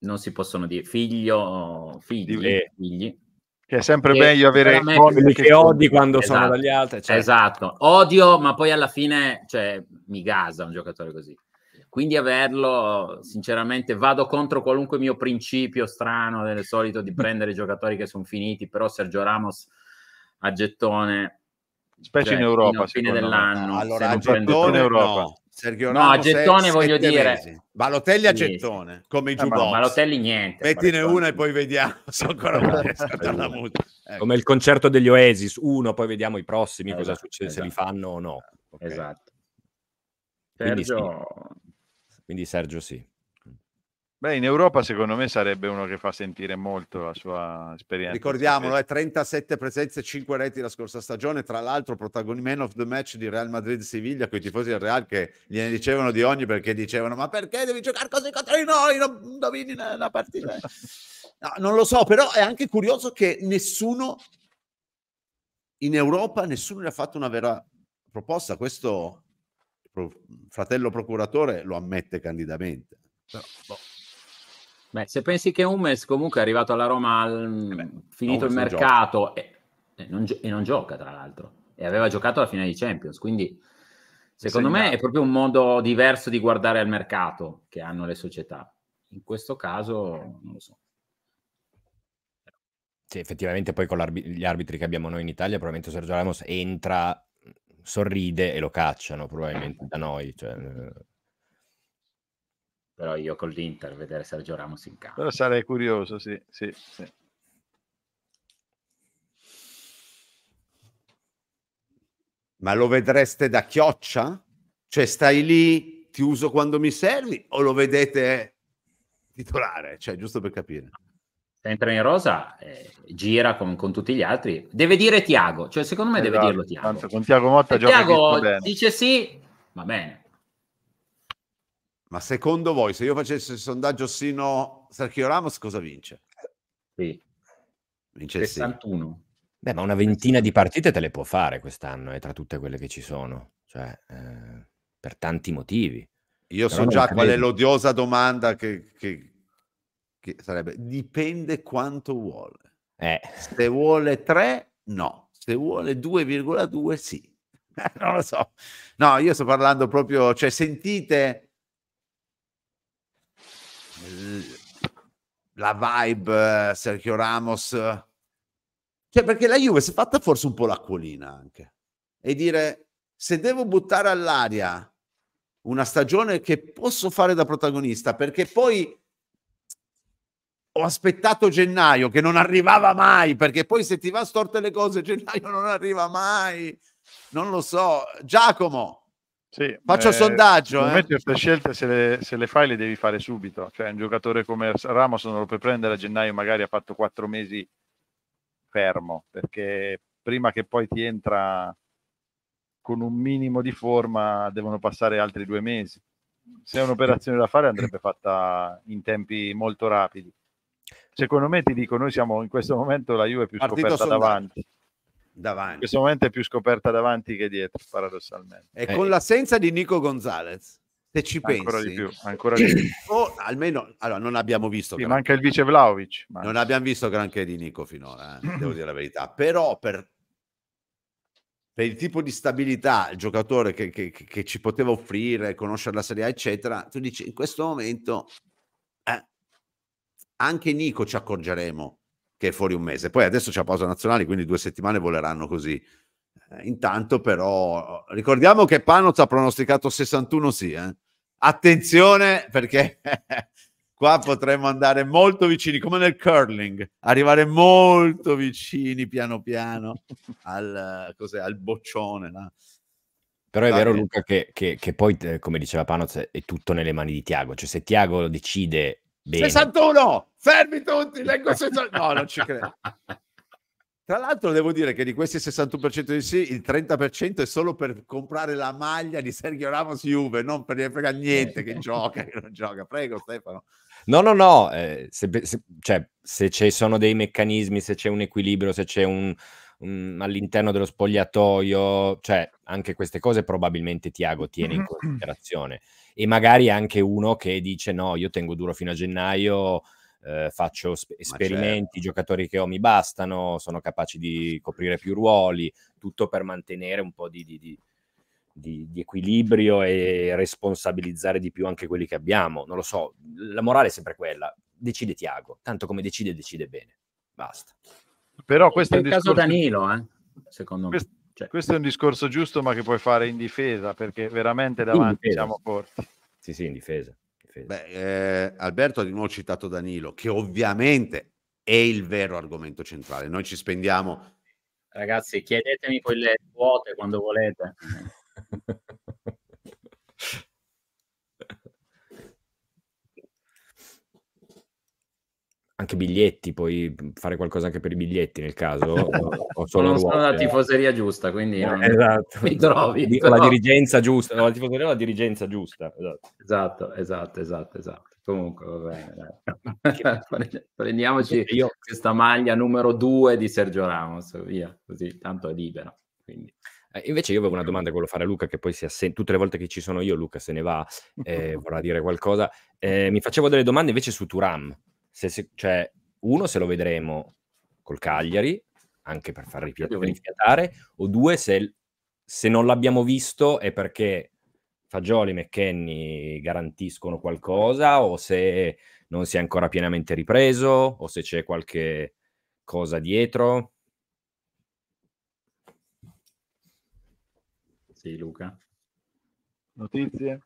non si possono dire, figlio, figli, eh. figli. Che è sempre che meglio avere i che, che odi quando esatto. sono dagli altri. Cioè. Esatto, odio, ma poi alla fine cioè, mi gasa un giocatore così. Quindi averlo, sinceramente, vado contro qualunque mio principio strano del solito di prendere giocatori che sono finiti, però Sergio Ramos a gettone specie cioè, ah, in Europa. fine dell'anno. Me. Allora, a gettone no. Sergio no, a gettone voglio dire. Mesi. Balotelli a gettone, come i giubbotti. Eh, Balotelli niente. Mettine Balotelli. una e poi vediamo. So eh, ecco. Come il concerto degli Oasis, uno, poi vediamo i prossimi, esatto, cosa succede, esatto. se li esatto. fanno o no. Okay. Esatto. Sergio... Quindi, sì. Quindi Sergio sì. Beh, in Europa secondo me sarebbe uno che fa sentire molto la sua esperienza. Ricordiamolo, è 37 presenze, 5 reti la scorsa stagione, tra l'altro protagonista man of the match di Real Madrid-Siviglia, quei tifosi del Real che gliene dicevano di ogni perché dicevano ma perché devi giocare così contro di noi, non domini la partita. No, non lo so, però è anche curioso che nessuno in Europa, nessuno gli ha fatto una vera proposta, questo fratello procuratore lo ammette candidamente. Però, boh Beh, se pensi che Hummels comunque è arrivato alla Roma, al... Mm, eh beh, finito Hummels il mercato non e, e, non gi- e, non gioca tra l'altro, e aveva giocato alla finale di Champions, quindi secondo me è proprio un modo diverso di guardare al mercato che hanno le società. In questo caso non lo so. Sì, effettivamente poi con gli arbitri che abbiamo noi in Italia, probabilmente Sergio Ramos entra, sorride e lo cacciano probabilmente da noi. Cioè, eh, però io con l'Inter vedere Sergio Ramos in campo. Però sarei curioso, sì, sì, sì. Ma lo vedreste da chioccia? Cioè stai lì, ti uso quando mi servi o lo vedete titolare? Cioè, giusto per capire. Entra in rosa, eh, gira con, con, tutti gli altri. Deve dire Tiago, cioè secondo me esatto. deve dirlo Tiago. con Tiago Motta eh, gioca Tiago dice sì, va bene ma secondo voi, se io facessi il sondaggio Sino Sergio Ramos, cosa vince? Sì. Vince 61. Sì. Beh, ma una ventina di partite te le può fare quest'anno, eh, tra tutte quelle che ci sono, cioè, eh, per tanti motivi. Io Però so già qual è l'odiosa domanda che, che, che, sarebbe, dipende quanto vuole. Eh. Se vuole 3, no. Se vuole 2,2, sì. non lo so. No, io sto parlando proprio, cioè sentite la vibe eh, Sergio Ramos. Cioè, perché la Juve si è fatta forse un po' l'acquolina anche. E dire, se devo buttare all'aria una stagione che posso fare da protagonista, perché poi ho aspettato gennaio che non arrivava mai, perché poi se ti va storte le cose gennaio non arriva mai. Non lo so. Giacomo, sì, Faccio il eh, sondaggio. Eh. Queste scelte se le, se le, fai le devi fare subito. Cioè, un giocatore come Ramos non lo puoi prendere a gennaio, magari ha fatto quattro mesi fermo, perché prima che poi ti entra con un minimo di forma devono passare altri due mesi. Se è un'operazione da fare andrebbe fatta in tempi molto rapidi. Secondo me ti dico, noi siamo in questo momento la Juve più Partito scoperta sondaggio. davanti davanti. In questo momento è più scoperta davanti che dietro, paradossalmente. E eh. con eh. l'assenza di Nico Gonzalez, se ci ancora pensi. Di più, ancora di più. O almeno, allora, non abbiamo visto... Sì, manca il vice Vlaovic. Manca. Non abbiamo visto granché di Nico finora, eh, devo dire la verità. Però per, per il tipo di stabilità, il giocatore che, che, che, ci poteva offrire, conoscere la Serie A, eccetera, tu dici in questo momento... Eh, anche Nico ci accorgeremo che è fuori un mese. Poi adesso c'è la pausa nazionale, quindi due settimane voleranno così. Eh, intanto però eh, ricordiamo che Panoz ha pronosticato 61 sì. Eh? Attenzione perché qua potremmo andare molto vicini, come nel curling, arrivare molto vicini piano piano al, al boccione. No? Però è vero Luca che, che, che, poi, eh, come diceva Panoz, è tutto nelle mani di Tiago. Cioè se Tiago decide Bene. 61! Fermi tutti, leggo 61. No, non ci credo. Tra l'altro devo dire che di questi 61% di sì, il 30% è solo per comprare la maglia di Sergio Ramos Juve, non per frega niente che eh. gioca, che non gioca. Prego Stefano. No, no, no, eh, se, se, cioè, se ci sono dei meccanismi, se c'è un equilibrio, se c'è un, mh, mm, all'interno dello spogliatoio, cioè anche queste cose probabilmente Tiago tiene in mm-hmm. considerazione e magari anche uno che dice no, io tengo duro fino a gennaio, eh, faccio sp- esperimenti, i certo. giocatori che ho mi bastano, sono capaci di coprire più ruoli, tutto per mantenere un po' di, di, di di, di, equilibrio e responsabilizzare di più anche quelli che abbiamo. Non lo so, la morale è sempre quella. Decide Tiago, tanto come decide, decide bene. Basta. Però questo è, il discorso... Danilo, eh, questo, cioè. questo è un discorso giusto, ma che puoi fare in difesa, perché veramente davanti siamo forti. Sì, sì, in difesa. difesa. Beh, eh, Alberto ha di nuovo citato Danilo, che ovviamente è il vero argomento centrale. Noi ci spendiamo... Ragazzi, chiedetemi quelle quote quando volete. anche biglietti, puoi mhmm, fare qualcosa anche per i biglietti nel caso. o solo non sono la tifoseria giusta, quindi eh, non... esatto. mi trovi. Però... La dirigenza giusta, no, la tifoseria o la dirigenza giusta. Esatto, esatto, esatto, esatto. esatto. Comunque, va bene. Prendiamoci Io... questa maglia numero due di Sergio Ramos, via, così tanto è libera. Quindi. Eh, invece io avevo una domanda che volevo fare a Luca, che poi si assente. Tutte le volte che ci sono io, Luca se ne va, eh, vorrà dire qualcosa. Eh, mi facevo delle domande invece su Turam, se, se, cioè, uno, se lo vedremo col Cagliari, anche per far rifiatare, o due, se, se non l'abbiamo visto è perché Fagioli e McKenny garantiscono qualcosa o se non si è ancora pienamente ripreso o se c'è qualche cosa dietro. Sì, Luca. Notizie?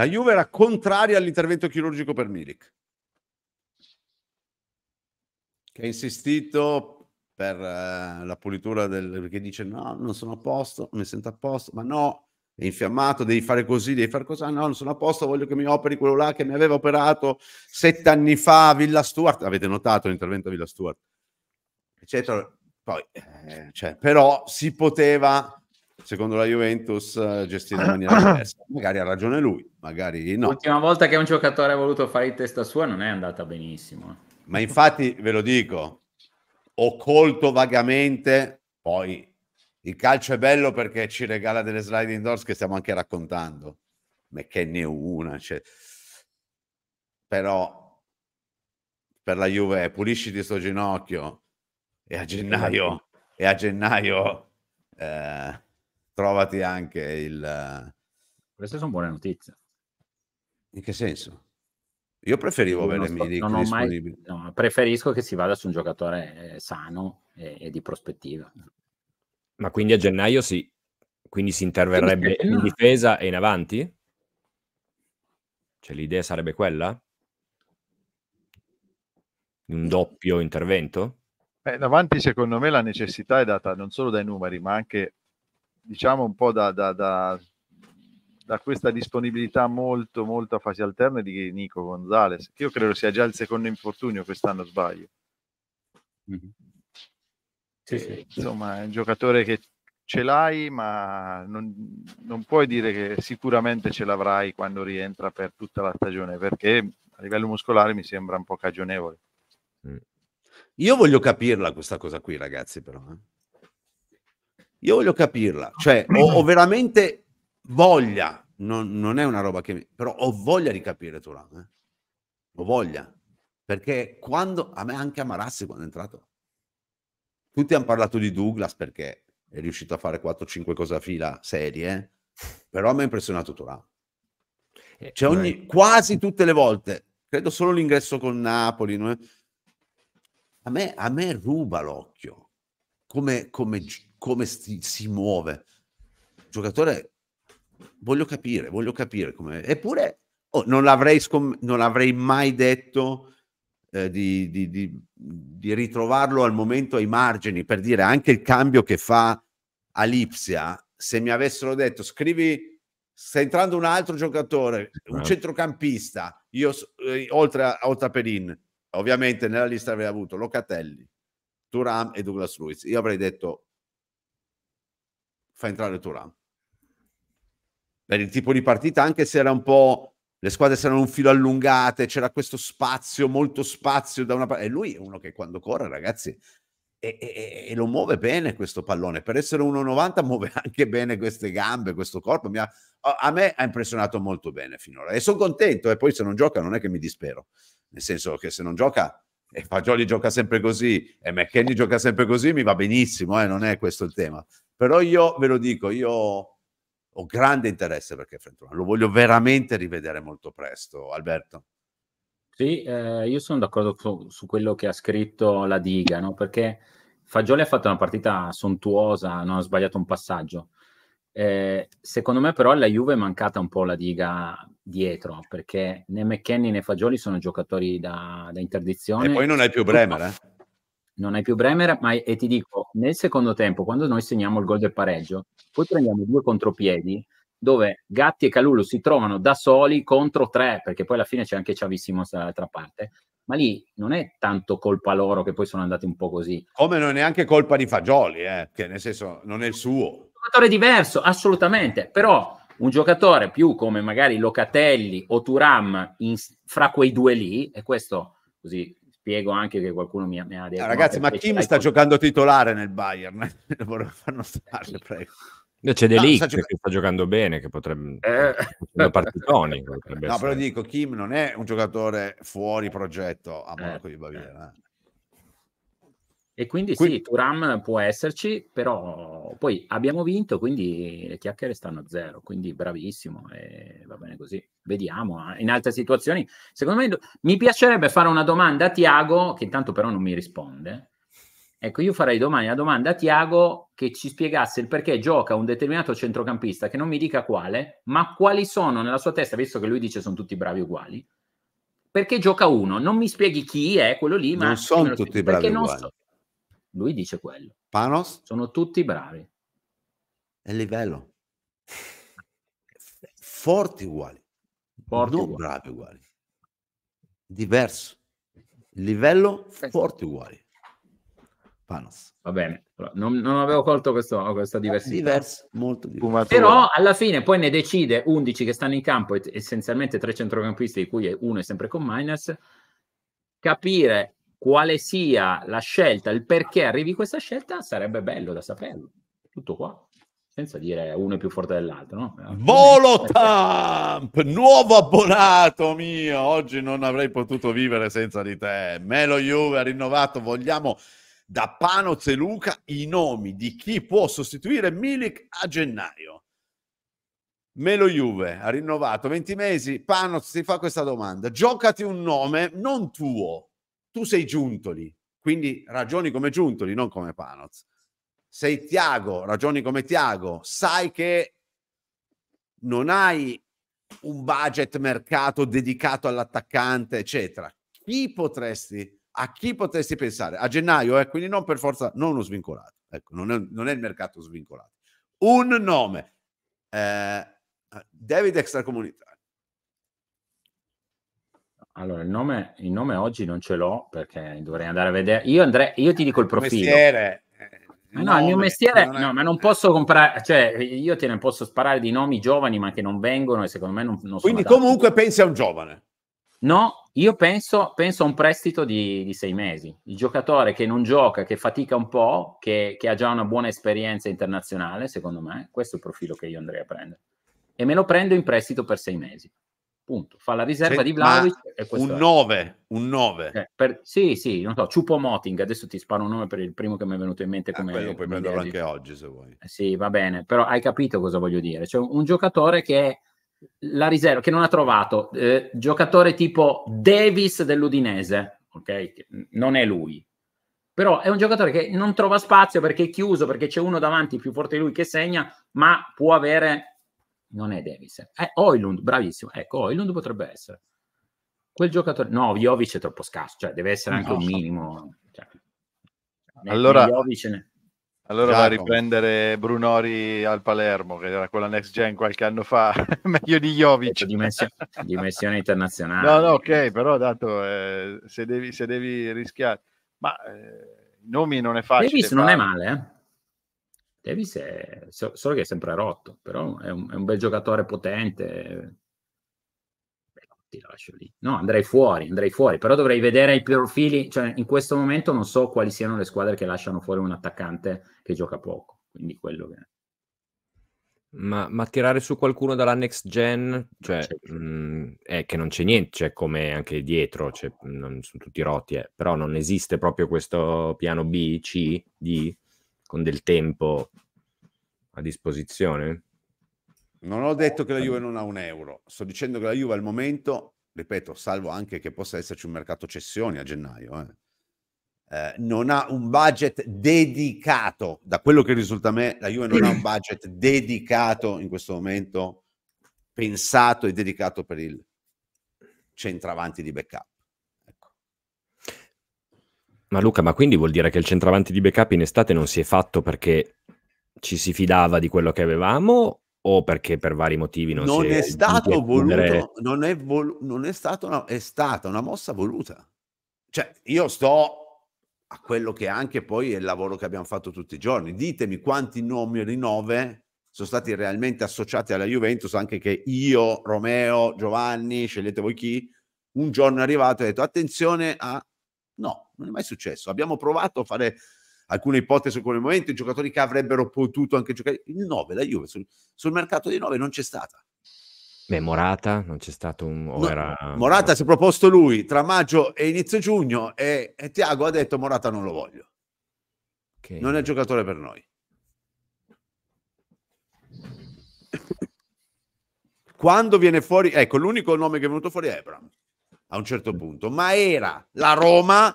La Juve era contraria all'intervento chirurgico per Milik, che ha insistito per eh, la pulitura del... perché dice no, non sono a posto, mi sento a posto, ma no, è infiammato, devi fare così, devi fare così, ah, no, non sono a posto, voglio che mi operi quello là che mi aveva operato sette anni fa a Villa Stewart, avete notato l'intervento a Villa Stewart, eccetera. Poi, eh, cioè, però si poteva secondo la Juventus eh, gestita in maniera diversa. Magari ha ragione lui, magari no. L'ultima volta che un giocatore ha voluto fare in testa sua non è andata benissimo. Ma infatti ve lo dico, ho colto vagamente, poi il calcio è bello perché ci regala delle slide indoors che stiamo anche raccontando, ma che ne una, cioè. però per la Juve pulisci di sto ginocchio e a gennaio, e a gennaio eh, trovati anche il... Queste sono buone notizie. In che senso? Io preferivo avere sto, Milik non disponibile. Mai, no, preferisco che si vada su un giocatore eh, sano e, e, di prospettiva. Ma quindi a gennaio sì, quindi si interverrebbe quindi, in difesa e in avanti? Cioè l'idea sarebbe quella? Un doppio intervento? Beh, davanti secondo me la necessità è data non solo dai numeri, ma anche diciamo un po' da, da, da, da, questa disponibilità molto, molto a fasi alterne di Nico Gonzalez, che io credo sia già il secondo infortunio quest'anno, sbaglio. Mm-hmm. Sì, eh, sì. Insomma, è un giocatore che ce l'hai, ma non, non, puoi dire che sicuramente ce l'avrai quando rientra per tutta la stagione, perché a livello muscolare mi sembra un po' cagionevole. Mm. Io voglio capirla questa cosa qui, ragazzi, però. Eh. Io voglio capirla, cioè ho, ho veramente voglia, non, non, è una roba che... Mi, però ho voglia di capire Turan, eh? ho voglia, perché quando, a me anche Amarassi quando è entrato, tutti hanno parlato di Douglas perché è riuscito a fare 4-5 cose a fila serie, eh. però mi ha impressionato Turan. Eh, cioè ogni, quasi tutte le volte, credo solo l'ingresso con Napoli, no? a, me, a me ruba l'occhio, come, come come si, si muove. Il giocatore, voglio capire, voglio capire come... Eppure, oh, non, l'avrei scom- non l'avrei mai detto eh, di, di, di, di, ritrovarlo al momento ai margini, per dire anche il cambio che fa Alipsia, se mi avessero detto scrivi, sta entrando un altro giocatore, un certo. centrocampista, io eh, oltre a, oltre a Perin, ovviamente nella lista avrei avuto Locatelli, Turam e Douglas Luiz. Io avrei detto fa entrare Turan. Per il tipo di partita, anche se era un po'... Le squadre si erano un filo allungate, c'era questo spazio, molto spazio da una parte. E lui è uno che quando corre, ragazzi, e, e, e, lo muove bene questo pallone. Per essere 1,90 muove anche bene queste gambe, questo corpo. Ha, a me ha impressionato molto bene finora e sono contento. E eh. poi se non gioca non è che mi dispero, nel senso che se non gioca e Fagioli gioca sempre così e McKenny gioca sempre così, mi va benissimo, eh? non è questo il tema. Però io ve lo dico, io ho grande interesse perché Frentulan, lo voglio veramente rivedere molto presto, Alberto. Sì, eh, io sono d'accordo su, su, quello che ha scritto la Diga, no? perché Fagioli ha fatto una partita sontuosa, non ha sbagliato un passaggio. Eh, secondo me però alla Juve è mancata un po' la diga dietro perché né McKenny né Fagioli sono giocatori da, da interdizione e poi non è più Bremer eh? non hai più Bremer, ma e ti dico, nel secondo tempo, quando noi segniamo il gol del pareggio, poi prendiamo due contropiedi dove Gatti e Calullo si trovano da soli contro tre, perché poi alla fine c'è anche Chavissimo dall'altra parte, ma lì non è tanto colpa loro che poi sono andati un po' così. Come non è neanche colpa di Fagioli, eh, che nel senso non è il suo. Un giocatore diverso, assolutamente, però un giocatore più come magari Locatelli o Turam in, fra quei due lì, e questo così spiego anche che qualcuno mi, mi ha detto... Ah, ragazzi, ma Kim sta con... giocando titolare nel Bayern, vorrei farlo stare, eh, prego. c'è De no, sta giocando... che sta giocando bene, che potrebbe... Eh. Partitoni, potrebbe no, essere. però dico, Kim non è un giocatore fuori progetto a eh, Monaco eh. di Baviera. Eh. eh. E quindi Qui... sì, Turam può esserci, però poi abbiamo vinto, quindi le chiacchiere stanno a zero, quindi bravissimo e va bene così. Vediamo, eh. in altre situazioni, secondo me mi piacerebbe fare una domanda a Tiago, che intanto però non mi risponde. Ecco, io farei domani la domanda a Tiago che ci spiegasse il perché gioca un determinato centrocampista, che non mi dica quale, ma quali sono nella sua testa, visto che lui dice sono tutti bravi uguali, perché gioca uno. Non mi spieghi chi è quello lì, ma non sono tutti bravi uguali. Non so, lui dice quello. Panos? Sono tutti bravi. È livello. Forti uguali. Forti non uguali. bravi uguali. Diverso. Livello forti uguali. Panos. Va bene, non, non avevo colto questo, questa eh, diversità. Diverso, molto diverso. Però alla fine poi ne decide 11 che stanno in campo, essenzialmente tre centrocampisti di cui uno è sempre con Miners, capire quale sia la scelta, il perché arrivi a questa scelta, sarebbe bello da saperlo. Tutto qua. Senza dire uno è più forte dell'altro, no? Volotamp, nuovo abbonato mio. Oggi non avrei potuto vivere senza di te. Melo Juve ha rinnovato. Vogliamo da Panoz e Luca i nomi di chi può sostituire Milik a gennaio. Melo Juve ha rinnovato 20 mesi. Panoz si fa questa domanda: giocati un nome non tuo, tu sei Giuntoli, quindi ragioni come Giuntoli, non come Panoz. Sei Tiago, ragioni come Tiago, sai che non hai un budget mercato dedicato all'attaccante, eccetera. Chi potresti, a chi potresti pensare? A gennaio, eh, quindi non per forza, non uno svincolato. Ecco, non, è, non è, il mercato svincolato. Un nome, eh, David Extracomunità. Allora, il nome, il nome, oggi non ce l'ho perché dovrei andare a vedere. Io, andrei, io ti ah, dico il profilo. Mestiere. Ma eh, no, il mio mestiere, è... no, ma non posso comprare, cioè io te ne posso sparare di nomi giovani, ma che non vengono e secondo me non, non Quindi adatti. comunque pensi a un giovane? No, io penso, penso a un prestito di, di, sei mesi. Il giocatore che non gioca, che fatica un po', che, che, ha già una buona esperienza internazionale, secondo me, questo è il profilo che io andrei a prendere. E me lo prendo in prestito per sei mesi. Punto. Fa la riserva C'è, di Vlaovic un 9, un 9. Eh, per, sì, sì, non so, Ciupo Moting, adesso ti sparo un nome per il primo che mi è venuto in mente eh, come eh, puoi prenderlo legge. anche oggi se vuoi. Eh, sì, va bene, però hai capito cosa voglio dire, cioè un giocatore che è la riserva che non ha trovato eh, giocatore tipo Davis dell'Udinese, ok? Non è lui. Però è un giocatore che non trova spazio perché è chiuso, perché c'è uno davanti più forte di lui che segna, ma può avere non è Davis. È eh, Oilund, bravissimo. Ecco, Oilund potrebbe essere. Quel giocatore... No, Jovic è troppo scarso, cioè deve essere anche no. un minimo. Cioè, allora, ne... allora va a riprendere Brunori al Palermo, che era quella next gen qualche anno fa, meglio di Jovic. Ecco, dimensione, dimensione internazionale. No, no, ok, però dato eh, se, devi, se devi rischiare... Ma... Eh, nomi non è facile. Davis non è male, eh? Davis è so, solo che è sempre rotto, però è un, è un bel giocatore potente. Beh, ti lascio lì. No, andrei fuori, andrei fuori, però dovrei vedere i profili, cioè in questo momento non so quali siano le squadre che lasciano fuori un attaccante che gioca poco, quindi quello che... Ma, ma tirare su qualcuno dalla next gen, cioè, mh, mm, è che non c'è niente, cioè come anche dietro, cioè, non, sono tutti rotti, eh, però non esiste proprio questo piano B, C, D con del tempo a disposizione? Non ho detto che la Juve non ha un euro, sto dicendo che la Juve al momento, ripeto, salvo anche che possa esserci un mercato cessioni a gennaio, eh, eh, non ha un budget dedicato, da quello che risulta a me, la Juve non ha un budget dedicato in questo momento, pensato e dedicato per il centravanti di backup. Ma Luca, ma quindi vuol dire che il centravanti di backup in estate non si è fatto perché ci si fidava di quello che avevamo o perché per vari motivi non, non si è, è stato è voluto, non è, vol- non è stato una, è stata una mossa voluta. Cioè, io sto a quello che anche poi è il lavoro che abbiamo fatto tutti i giorni. Ditemi quanti numeri 9 sono stati realmente associati alla Juventus, anche che io, Romeo, Giovanni, scegliete voi chi, un giorno è arrivato e ha detto attenzione a No, non è mai successo. Abbiamo provato a fare alcune ipotesi su quel momento, i giocatori che avrebbero potuto anche giocare. Il 9, la Juve, sul, sul mercato dei 9 non c'è stata. Beh, Morata non c'è stato un. No, era... Morata si è proposto lui tra maggio e inizio giugno e, e Tiago ha detto: Morata non lo voglio. Okay. Non è giocatore per noi. Quando viene fuori, ecco, l'unico nome che è venuto fuori è Ebram a un certo punto, ma era la Roma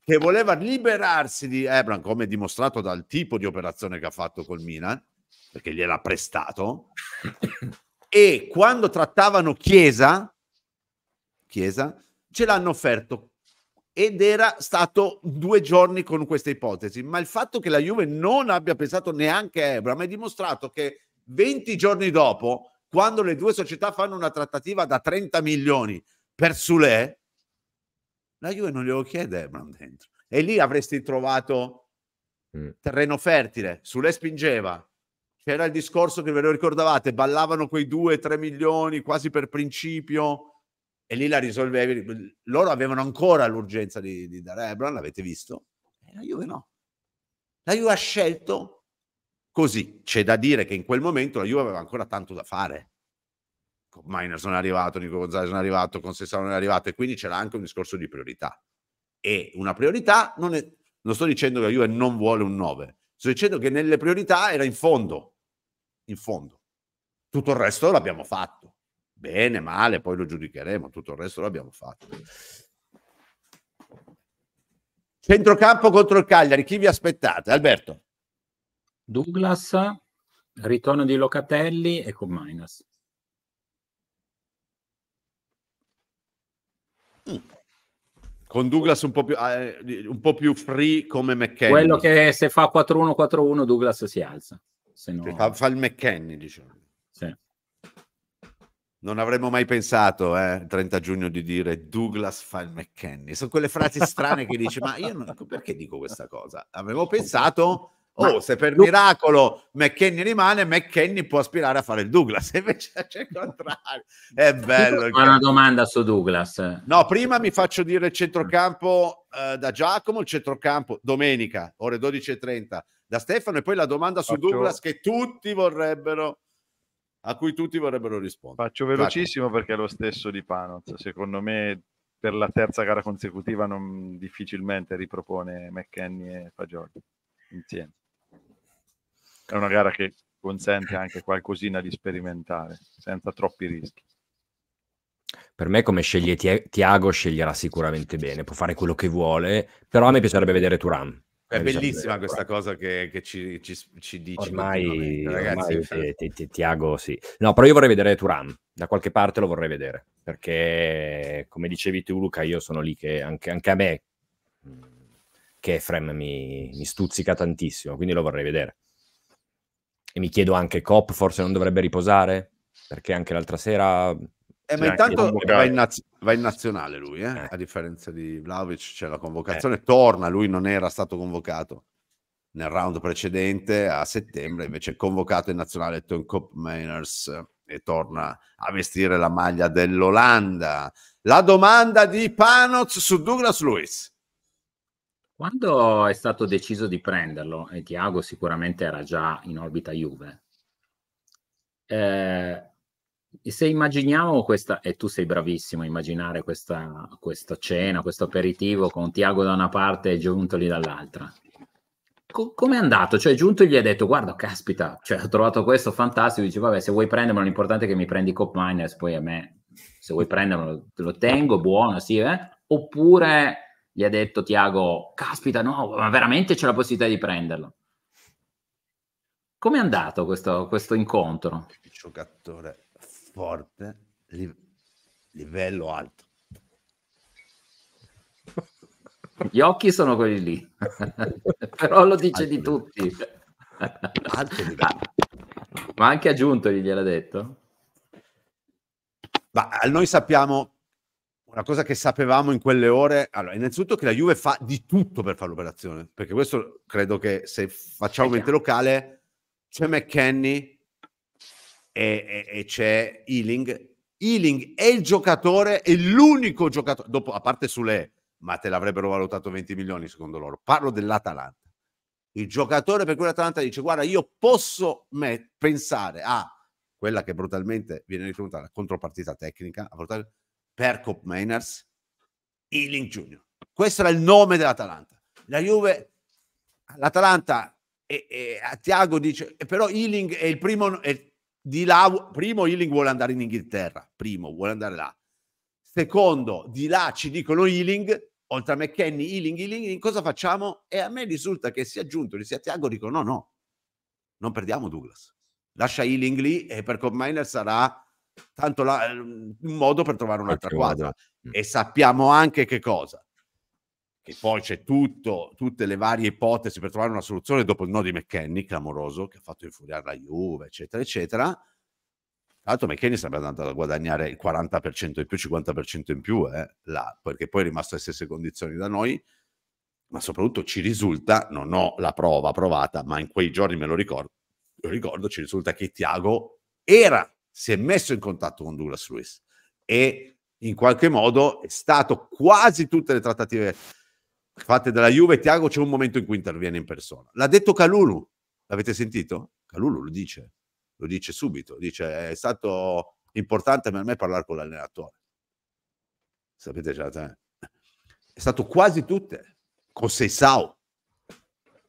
che voleva liberarsi di Ebram, come dimostrato dal tipo di operazione che ha fatto col Milan, perché gliel'ha prestato, e quando trattavano Chiesa, Chiesa, ce l'hanno offerto ed era stato due giorni con questa ipotesi, ma il fatto che la Juve non abbia pensato neanche a Ebram è dimostrato che 20 giorni dopo, quando le due società fanno una trattativa da 30 milioni per Sule, la Juve non glielo chiede Ebram dentro. E lì avresti trovato mm. terreno fertile. Sule spingeva. C'era il discorso che ve lo ricordavate, ballavano quei 2-3 milioni quasi per principio e lì la risolvevi. Loro avevano ancora l'urgenza di, di dare Ebram, l'avete visto? E la Juve no. La Juve ha scelto così. C'è da dire che in quel momento la Juve aveva ancora tanto da fare Ecco, Miner non è arrivato, Nico Gonzalez non è arrivato, Concessano non è arrivato e quindi c'era anche un discorso di priorità. E una priorità non è... Non sto dicendo che la Juve non vuole un 9, sto dicendo che nelle priorità era in fondo, in fondo. Tutto il resto l'abbiamo fatto. Bene, male, poi lo giudicheremo, tutto il resto l'abbiamo fatto. Centrocampo contro il Cagliari, chi vi aspettate? Alberto. Douglas, ritorno di Locatelli e con Minas. Con Douglas un po, più, ah, eh, un po' più free come McKenny. Quello che se fa 4-1-4-1 Douglas si alza. No... Fa, fa, il McKenny, diciamo. Sì. Non avremmo mai pensato, eh, 30 giugno, di dire Douglas fa il McKenny. Sono quelle frasi strane che dici, ma io non, perché dico questa cosa? Avevo pensato Oh, Ma se per Lu- miracolo McKenny rimane, McKenny può aspirare a fare il Douglas, invece c'è il contrario. È bello. Ho una domanda su Douglas. No, prima mi faccio dire il centrocampo eh, da Giacomo, il centrocampo domenica, ore 12.30, da Stefano e poi la domanda su faccio... Douglas che tutti vorrebbero a cui tutti vorrebbero rispondere. Faccio velocissimo Giacomo. perché è lo stesso di Panoz, secondo me per la terza gara consecutiva non difficilmente ripropone McKenny e Fagioli insieme è una gara che consente anche qualcosina di sperimentare senza troppi rischi. Per me, come sceglie Ti- Tiago, sceglierà sicuramente bene, può fare quello che vuole, però a me piacerebbe vedere Turan. È bellissima questa cosa che, che ci, ci, ci, dici. Ormai, ragazzi, ormai ti, ti, Tiago, sì. No, però io vorrei vedere Turan, da qualche parte lo vorrei vedere, perché come dicevi tu Luca, io sono lì che anche, anche a me, che mm, Frem mi, mi stuzzica tantissimo, quindi lo vorrei vedere. E mi chiedo anche Cop forse non dovrebbe riposare? Perché anche l'altra sera... Eh, ma intanto va in, naz- va in, nazionale lui, eh? Eh. a differenza di Vlaovic c'è la convocazione, eh. torna, lui non era stato convocato nel round precedente a settembre, invece è convocato in nazionale Tom Cop Mainers e torna a vestire la maglia dell'Olanda. La domanda di Panoz su Douglas Lewis. Quando è stato deciso di prenderlo, e Tiago sicuramente era già in orbita Juve, eh, se immaginiamo questa, e tu sei bravissimo a immaginare questa, questa cena, questo aperitivo con Tiago da una parte e Giuntoli dall'altra, co- come è andato? Cioè Giuntoli gli ha detto, guarda, caspita, cioè, ho trovato questo fantastico, dice, vabbè, se vuoi prendermelo, l'importante è che mi prendi Cop Miners, poi a me, se vuoi prendermelo, te lo tengo, buono, sì, eh? Oppure gli ha detto Tiago, caspita, no, ma veramente c'è la possibilità di prenderlo. Come è andato questo, questo incontro? Giocatore forte, live- livello alto. Gli occhi sono quelli lì, però lo dice alto di tutti. ah, ma anche aggiunto gliel'ha detto? Ma noi sappiamo una cosa che sapevamo in quelle ore, allora, innanzitutto che la Juve fa di tutto per fare l'operazione, perché questo credo che se facciamo eh, mente locale c'è McKenny e, e, e c'è Ealing. Ealing è il giocatore, è l'unico giocatore, dopo, a parte sulle, ma te l'avrebbero valutato 20 milioni secondo loro, parlo dell'Atalanta. Il giocatore per cui l'Atalanta dice guarda io posso me- pensare a quella che brutalmente viene riconosciuta la contropartita tecnica, a brutalmente per Cop Mainers, Ealing Junior. Questo era il nome dell'Atalanta. La Juve, l'Atalanta, e, e, a Tiago dice, eh, però Ealing è il primo, è, di là, primo Ealing vuole andare in Inghilterra, primo vuole andare là. Secondo, di là ci dicono Ealing, oltre a McKenny, Ealing, Ealing, cosa facciamo? E a me risulta che sia Giunto, sia Tiago, dicono no, no, non perdiamo Douglas. Lascia Ealing lì e per Cop Miner sarà tanto la, ehm, un modo per trovare un'altra quadra. E sappiamo anche che cosa? Che poi c'è tutto, tutte le varie ipotesi per trovare una soluzione dopo il no di McKenny, clamoroso, che ha fatto infuriare la Juve, eccetera, eccetera. Tra l'altro McKenny sarebbe andato a guadagnare il 40% in più, 50% in più, eh, là, perché poi è rimasto alle stesse condizioni da noi, ma soprattutto ci risulta, non ho la prova provata, ma in quei giorni me lo ricordo, lo ricordo, ci risulta che Tiago era si è messo in contatto con Douglas Luiz e in qualche modo è stato quasi tutte le trattative fatte dalla Juve, Tiago c'è un momento in cui interviene in persona. L'ha detto Calulu, l'avete sentito? Calulu lo dice, lo dice subito, dice è stato importante per me parlare con l'allenatore. Sapete già, te? Cioè, è stato quasi tutte, con Seisau,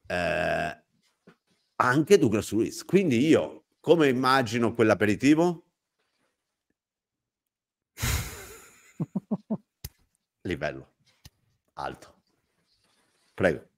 eh, anche Douglas Luiz. Quindi io come immagino quell'aperitivo? Livello alto. Prego.